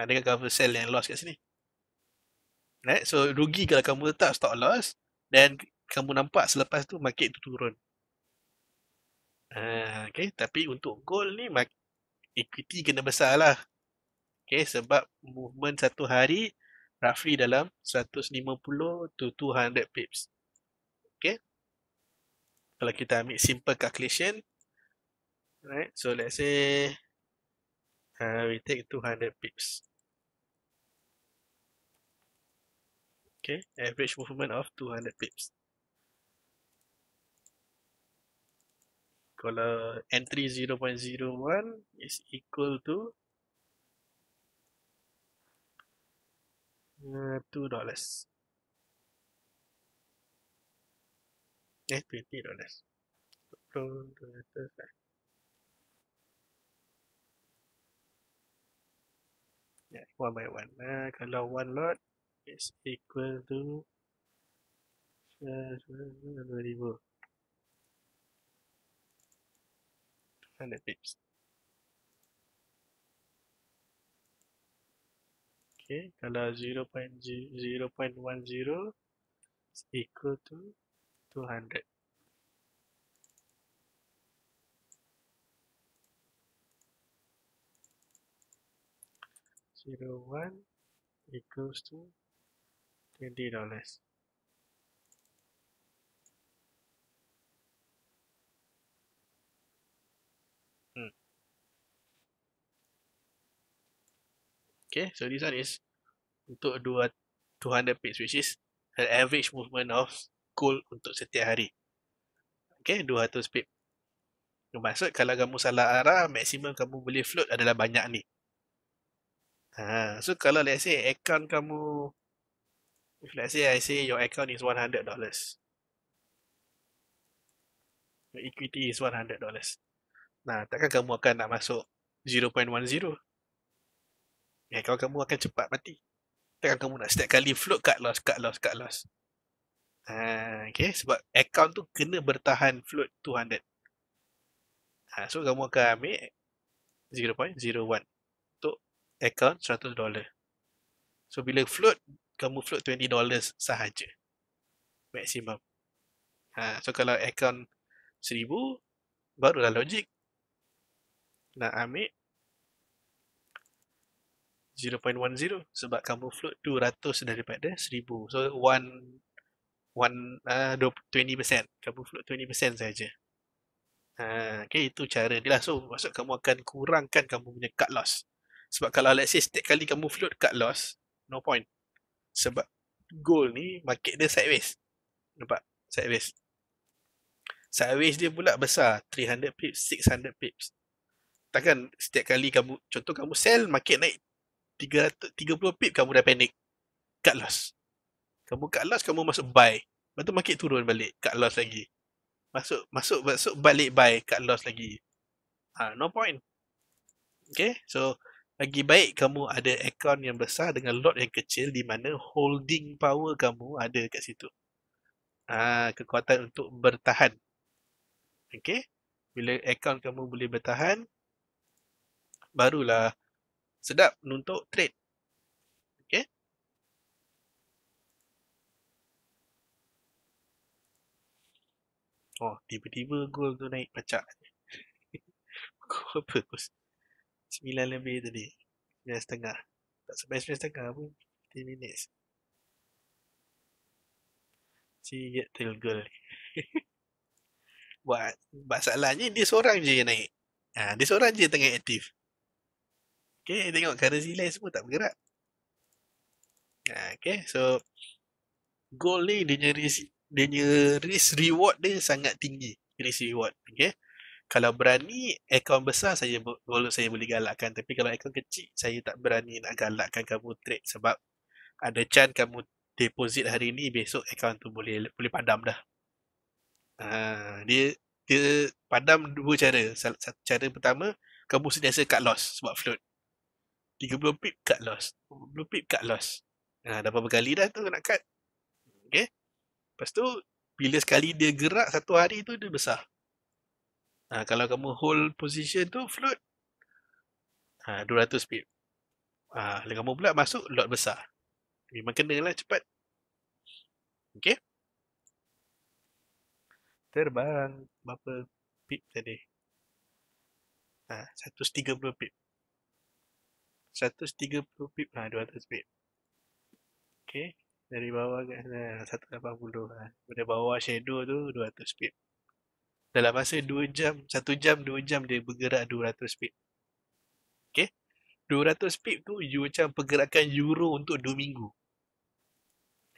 Ha, dia cover sell yang lost kat sini right? Eh? So rugi kalau kamu letak stop loss dan kamu nampak selepas tu market tu turun. Uh, okay, tapi untuk gold ni equity kena besar lah. Okay, sebab movement satu hari roughly dalam 150 to 200 pips. Okay. Kalau kita ambil simple calculation. Right. So let's say uh, we take 200 pips. Okay, average movement of 200 pips. Kalau entry 0.01 is equal to uh, $2 dollars. Eh, $20 dollars. Yeah, one by one. Uh, kalau one lot, is equal to variable 200 pips okay kalau 0, 0 0.10 is equal to 200 0 1 equals to twenty dollars. Hmm. Okay, so this one is untuk dua two hundred pips, which is the average movement of gold untuk setiap hari. Okay, dua ratus pips. Maksud kalau kamu salah arah, maksimum kamu boleh float adalah banyak ni. Ha, so kalau let's say account kamu If let's say I say your account is one hundred dollars, your equity is one hundred dollars. Nah, takkan kamu akan nak masuk 0.10? Ya, eh, kalau kamu akan cepat mati. Takkan kamu nak setiap kali float cut loss, cut loss, cut loss. Uh, okay, sebab account tu kena bertahan float 200. Uh, ah, so, kamu akan ambil 0.01 untuk account $100. So, bila float kamu float dollars sahaja. maksimum. Ha, so kalau account seribu baru barulah logik. Nak ambil zero sebab kamu float ratus daripada seribu So one one ah uh, 20% kamu float 20% saja. Ha, okay, itu cara dia lah. So, maksud kamu akan kurangkan kamu punya cut loss. Sebab kalau let's say setiap kali kamu float cut loss, no point sebab goal ni market dia sideways. Nampak? Sideways. Sideways dia pula besar. 300 pips, 600 pips. Takkan setiap kali kamu, contoh kamu sell market naik 300, 30 pips kamu dah panik. Cut loss. Kamu cut loss, kamu masuk buy. Lepas tu market turun balik. Cut loss lagi. Masuk masuk masuk balik buy. Cut loss lagi. Ha, no point. Okay, so lagi baik kamu ada akaun yang besar dengan lot yang kecil di mana holding power kamu ada kat situ. Ah, kekuatan untuk bertahan. Okay? Bila akaun kamu boleh bertahan, barulah sedap untuk trade. Okay? Oh, tiba-tiba gold tu naik pacak. Kau (laughs) apa? 9 lebih tadi 9 setengah Tak sampai 9 setengah pun 10 minit Si get till girl (laughs) Buat Masalahnya dia seorang je yang naik ha, Dia seorang je tengah aktif Okay tengok currency lain semua tak bergerak ha, Okay so Goal ni dia punya dia punya reward dia sangat tinggi Risk reward okay kalau berani aircon besar saya boleh saya boleh galakkan tapi kalau aircon kecil saya tak berani nak galakkan kamu trade sebab ada chan kamu deposit hari ni besok aircon tu boleh boleh padam dah. Ha, dia dia padam dua cara. Satu cara pertama kamu sentiasa cut loss sebab float. 30 pip cut loss. 20 pip cut loss. Ha, dah berapa kali dah tu nak cut. Okay. Lepas tu bila sekali dia gerak satu hari tu dia besar. Ha, kalau kamu hold position tu, float. Ha, 200 pip. Ha, kalau kamu pula masuk, lot besar. Memang kena lah cepat. Okay. Terbang. Berapa pip tadi? Ha, 130 pip. 130 pip. Ha, 200 pip. Okay. Dari bawah ke sana, 180. Ha. ha Dari bawah shadow tu, 200 pip dalam masa 2 jam, 1 jam, 2 jam dia bergerak 200 pip. Okay? 200 pip tu you macam pergerakan euro untuk 2 minggu.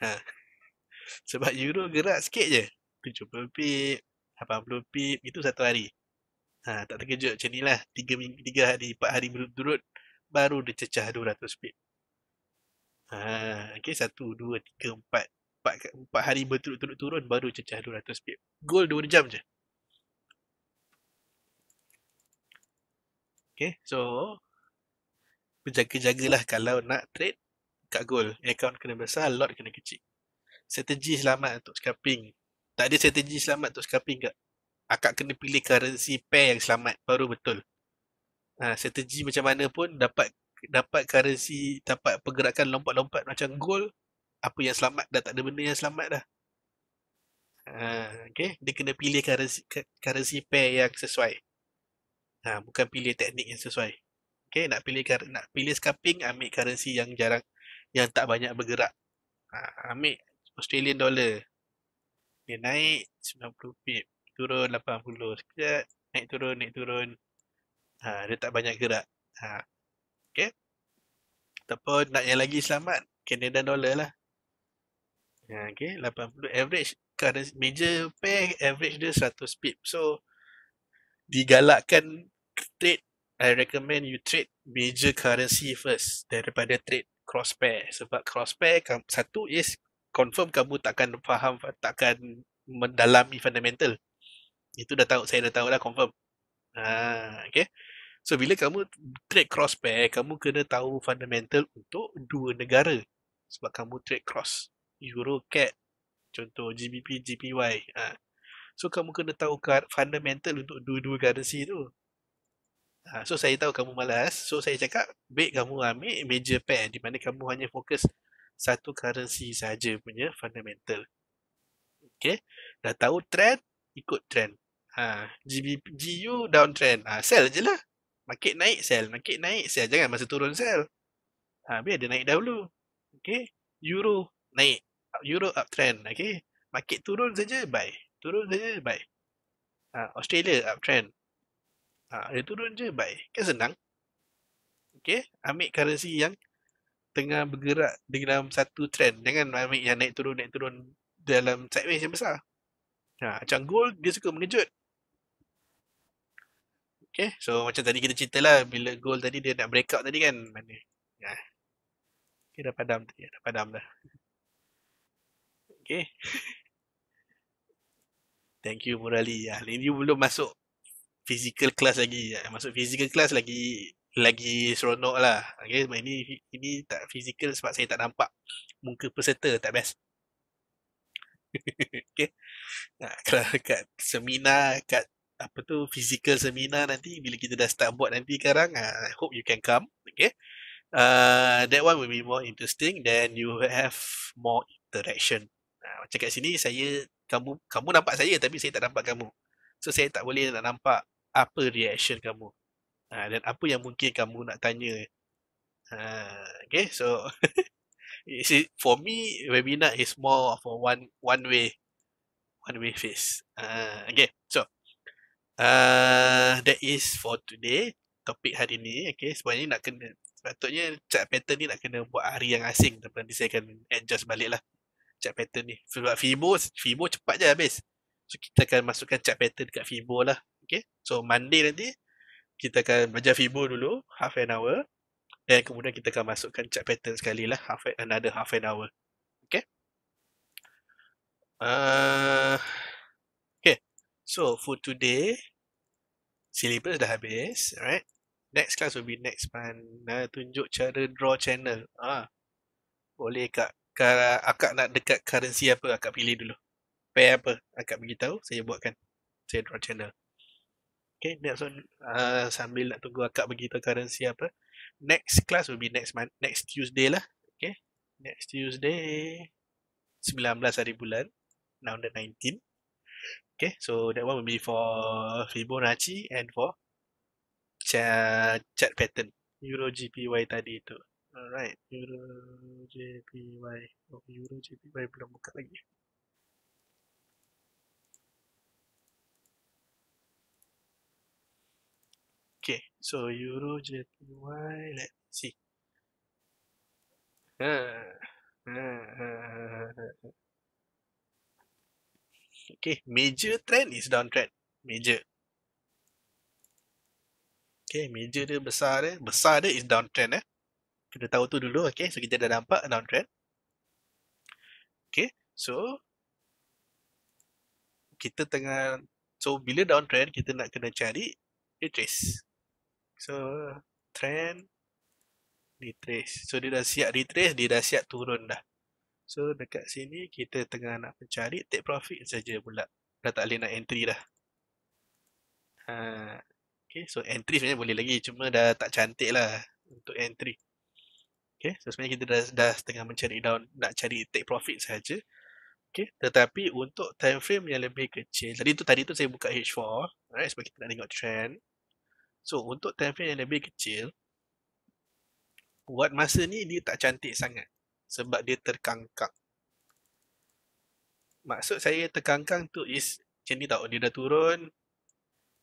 Ha. (laughs) Sebab euro gerak sikit je. 70 pip, 80 pip, itu satu hari. Ha, tak terkejut macam ni lah. 3, 3 hari, 4 hari berurut berturut, baru dia cecah 200 pip. Ha, okay, 1, 2, 3, 4. 4, 4 hari berturut-turut turun, baru cecah 200 pip. Goal 2 jam je. Okay, so berjaga-jagalah kalau nak trade kat gold. Account kena besar, lot kena kecil. Strategi selamat untuk scalping. Tak ada strategi selamat untuk scalping kat. Akak kena pilih currency pair yang selamat baru betul. Ha, strategi macam mana pun dapat dapat currency, dapat pergerakan lompat-lompat macam gold. Apa yang selamat dah tak ada benda yang selamat dah. Ha, okay, dia kena pilih currency, currency pair yang sesuai ha, bukan pilih teknik yang sesuai okay nak pilih nak pilih scalping ambil currency yang jarang yang tak banyak bergerak ha, ambil Australian dollar dia naik 90 pip turun 80 sekejap naik turun naik turun ha, dia tak banyak gerak ha, okey ataupun nak yang lagi selamat Canadian dollar lah ha, okey 80 average currency major pay average dia 100 pip so digalakkan trade I recommend you trade major currency first daripada trade cross pair sebab cross pair satu is confirm kamu takkan faham takkan mendalami fundamental itu dah tahu saya dah tahu lah confirm ah okay so bila kamu trade cross pair kamu kena tahu fundamental untuk dua negara sebab kamu trade cross euro cat contoh GBP GPY ah so kamu kena tahu fundamental untuk dua-dua currency tu Ha, so saya tahu kamu malas. So saya cakap, baik kamu ambil major pair di mana kamu hanya fokus satu currency saja punya fundamental. Okay. Dah tahu trend, ikut trend. Ha, GB, GU downtrend. Ha, sell je lah. Market naik, sell. Market naik, sell. Jangan masa turun, sell. Ha, biar dia naik dahulu. Okay. Euro naik. Euro uptrend. Okay. Market turun saja, buy. Turun saja, buy. Ha, Australia uptrend. Ha, dia turun je, buy. Kan senang. Okay, ambil currency yang tengah bergerak dalam satu trend. Jangan ambil yang naik turun, naik turun dalam sideways yang besar. Ha, macam gold, dia suka mengejut. Okay, so macam tadi kita cerita lah, bila gold tadi dia nak break out tadi kan. Mana? Ha. Okay, dah padam tadi. Dah padam dah. Okay. (laughs) Thank you Murali. Ah, ya. you belum masuk physical class lagi ah, masuk physical class lagi lagi seronok lah okay, sebab ini ini tak physical sebab saya tak nampak muka peserta tak best (laughs) okay. Nah, kalau kat seminar kat apa tu physical seminar nanti bila kita dah start buat nanti sekarang ah, I hope you can come okay. Uh, that one will be more interesting then you have more interaction nah, macam kat sini saya kamu kamu nampak saya tapi saya tak nampak kamu so saya tak boleh nak nampak apa reaction kamu ha, dan apa yang mungkin kamu nak tanya ha, okay so (laughs) for me webinar is more of a one one way one way face ha, okay so uh, that is for today topik hari ni okay sebenarnya nak kena patutnya chat pattern ni nak kena buat hari yang asing tapi nanti saya akan adjust balik lah chat pattern ni sebab Fibo Fibo cepat je habis so kita akan masukkan chat pattern dekat Fibo lah Okay. So Monday nanti kita akan belajar Fibo dulu half an hour dan kemudian kita akan masukkan chart pattern sekali lah half an, another half an hour. Okay. Uh, okay. So for today syllabus dah habis, right? Next class will be next month. Nah, tunjuk cara draw channel. Ah. boleh kak kalau akak nak dekat currency apa akak pilih dulu. Pay apa akak bagi tahu saya buatkan. Saya draw channel. Okay, next one uh, sambil nak tunggu akak bagi tahu currency apa. Next class will be next month, next Tuesday lah. Okay, next Tuesday 19 hari bulan, now the 19. Okay, so that one will be for Fibonacci and for chat, pattern. Euro GPY tadi tu. Alright, Euro JPY. Oh, Euro JPY belum buka lagi. So euro JPY Let's see. okay, major trend is downtrend. Major. Okay, major dia besar eh Besar dia is downtrend eh. Kita tahu tu dulu. Okay, so kita dah nampak downtrend. Okay, so kita tengah so bila downtrend kita nak kena cari retrace So trend retrace. So dia dah siap retrace, dia dah siap turun dah. So dekat sini kita tengah nak mencari take profit saja pula. Dah tak boleh nak entry dah. Ha. Okay, so entry sebenarnya boleh lagi cuma dah tak cantik lah untuk entry. Okay, so sebenarnya kita dah, dah tengah mencari down nak cari take profit saja. Okay, tetapi untuk time frame yang lebih kecil. Tadi tu tadi tu saya buka H4, right? Sebab kita nak tengok trend. So untuk time frame yang lebih kecil Buat masa ni dia tak cantik sangat Sebab dia terkangkang Maksud saya terkangkang tu is Macam ni tau dia dah turun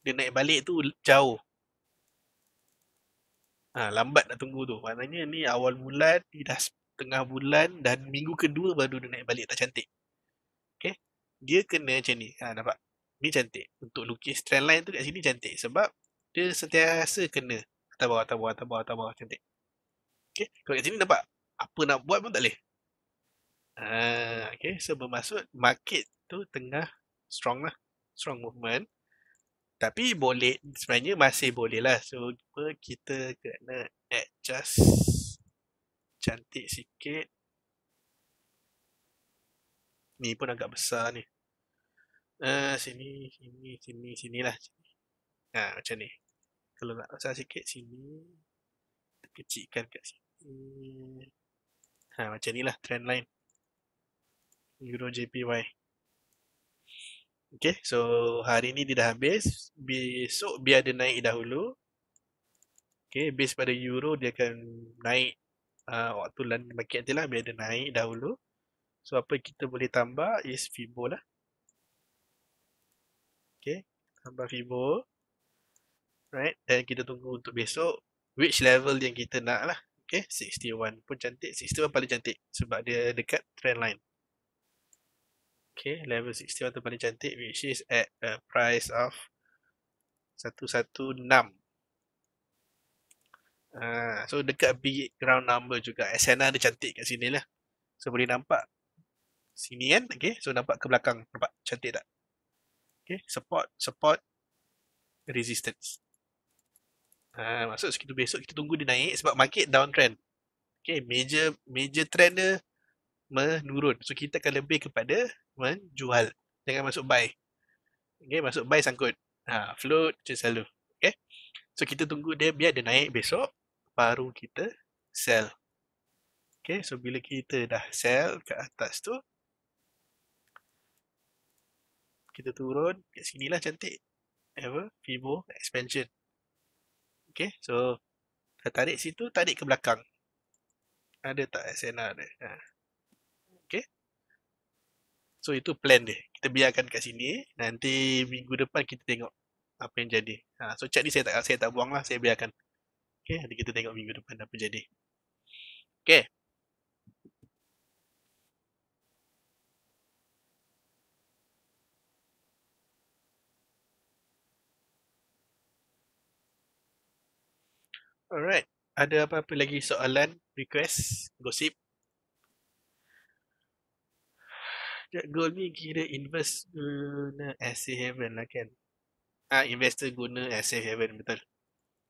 Dia naik balik tu jauh Ah ha, Lambat nak tunggu tu Maknanya ni awal bulan Dia dah tengah bulan Dan minggu kedua baru dia naik balik tak cantik Okay Dia kena macam ni ha, Nampak Ni cantik Untuk lukis trend line tu kat sini cantik Sebab dia sentiasa kena tabah tabah tabah tabah cantik okey kalau kat sini nampak apa nak buat pun tak boleh ah okey so bermaksud market tu tengah strong lah strong movement tapi boleh sebenarnya masih boleh lah so cuma kita kena adjust cantik sikit ni pun agak besar ni ah uh, sini sini sini sinilah. ah ha, macam ni kalau nak besar sikit sini kecilkan kat sini ha, macam ni lah trend line euro jpy Okay, so hari ni dia dah habis. Besok biar dia naik dahulu. Okay, base pada euro dia akan naik uh, waktu land market nanti lah. Biar dia naik dahulu. So, apa kita boleh tambah is Fibo lah. Okay, tambah Fibo right? Dan kita tunggu untuk besok which level yang kita nak lah. Okay, 61 pun cantik. 61 paling cantik sebab dia dekat trend line. Okay, level 61 tu paling cantik which is at a price of 116. Uh, ah, so, dekat big ground number juga. SNR dia cantik kat sini lah. So, boleh nampak sini kan? Okay, so nampak ke belakang. Nampak cantik tak? Okay, support, support, resistance. Ha, maksud sekitar besok kita tunggu dia naik sebab market downtrend. Okay, major major trend dia menurun. So, kita akan lebih kepada menjual. Jangan masuk buy. Okay, masuk buy sangkut. Ha, float macam selalu. Okay. So, kita tunggu dia biar dia naik besok. Baru kita sell. Okay, so bila kita dah sell kat atas tu. Kita turun kat sini lah cantik. Ever, Fibo, Expansion. Okay, so dah tarik situ, tarik ke belakang. Ada tak SNR dia? Ha. Okay. So, itu plan dia. Kita biarkan kat sini. Nanti minggu depan kita tengok apa yang jadi. Ha. So, cat ni saya tak saya tak buang lah. Saya biarkan. Okay, nanti kita tengok minggu depan apa jadi. Okay. Alright. Ada apa-apa lagi soalan, request, gosip? Jack Gold ni kira invest guna SA Heaven lah kan? Ah, investor guna SA Heaven, betul.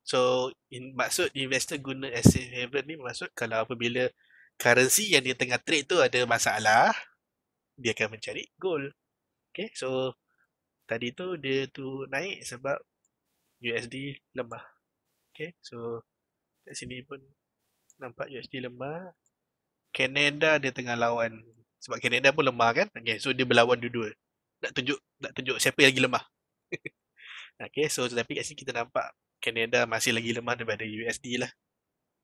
So, in, maksud investor guna SA Heaven ni maksud kalau apabila currency yang dia tengah trade tu ada masalah, dia akan mencari gold. Okay, so tadi tu dia tu naik sebab USD lemah. Okay, so kat sini pun nampak USD lemah. Kanada dia tengah lawan. Sebab Kanada pun lemah kan. Okay, so dia berlawan dua-dua. Nak tunjuk nak tunjuk siapa yang lagi lemah. (laughs) okay, so tapi kat sini kita nampak Kanada masih lagi lemah daripada USD lah.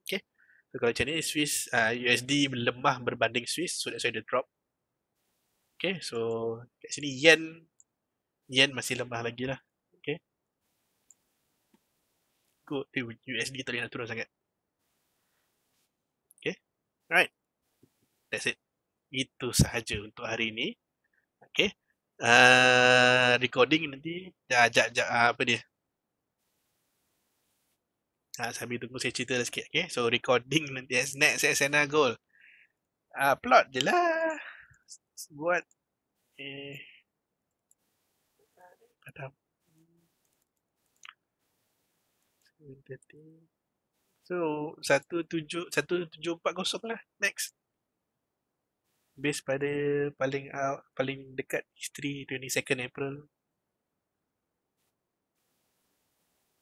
Okay. So kalau macam ni, Swiss, uh, ah, USD lemah berbanding Swiss. So that's why dia drop. Okay, so kat sini yen yen masih lemah lagi lah ikut eh, USD tak boleh nak turun sangat. Okay. Alright. That's it. Itu sahaja untuk hari ini. Okay. Uh, recording nanti dah ajak uh, apa dia. Ha, uh, sambil tunggu saya cerita sikit. Okay. So recording nanti as next as an goal. Uh, plot je lah. Buat. Eh. Okay. Kata. So, 17740 lah. Next. Based pada paling uh, paling dekat history 22nd April.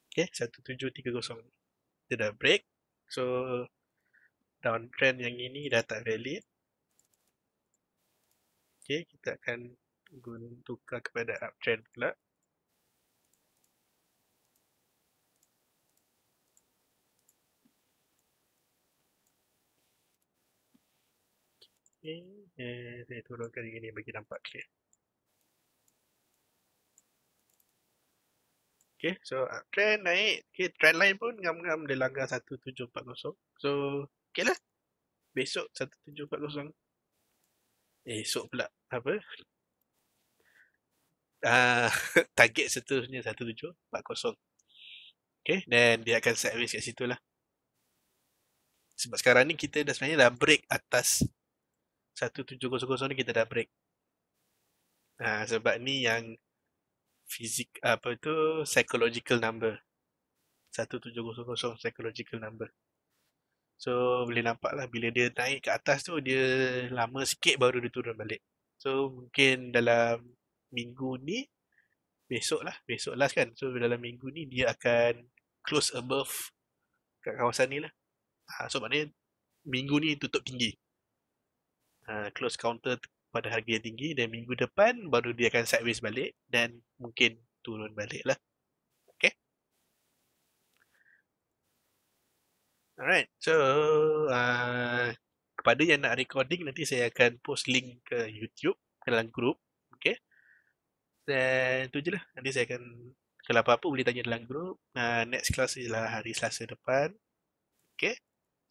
Okay, 17730. Dia dah break. So, downtrend yang ini dah tak valid. Okay, kita akan guna tukar kepada uptrend pula. Okay. Eh, saya turunkan diri ni bagi nampak clear. Okay, so ah, trend naik. Okay, trend line pun ngam-ngam dia langgar 1740. So, okay lah. Besok 1740. Esok pula. Apa? Ah, uh, (laughs) target seterusnya 1740. Okay, then dia akan set risk kat situ lah. Sebab sekarang ni kita dah sebenarnya dah break atas 1700 ni kita dah break. Ha, sebab ni yang fizik apa itu psychological number. 1700 psychological number. So boleh nampak lah bila dia naik ke atas tu dia lama sikit baru dia turun balik. So mungkin dalam minggu ni besok lah besok last kan so dalam minggu ni dia akan close above kat kawasan ni lah ha, so maknanya minggu ni tutup tinggi Uh, close counter pada harga yang tinggi dan minggu depan baru dia akan sideways balik dan mungkin turun balik lah. Okay. Alright, so uh, kepada yang nak recording nanti saya akan post link ke YouTube ke dalam grup. Okay. Dan tu je lah. Nanti saya akan kalau apa-apa boleh tanya dalam grup. Uh, next class ialah hari Selasa depan. Okay.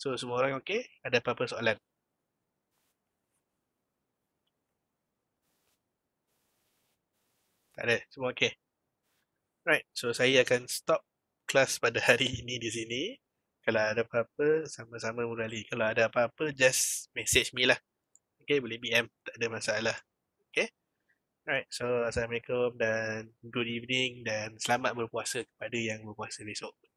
So semua orang okay? Ada apa-apa soalan? Tak ada, semua okey. Right, so saya akan stop kelas pada hari ini di sini. Kalau ada apa-apa, sama-sama Murali. Kalau ada apa-apa, just message me lah. Okay, boleh BM. Tak ada masalah. Okay? Alright, so Assalamualaikum dan good evening dan selamat berpuasa kepada yang berpuasa besok.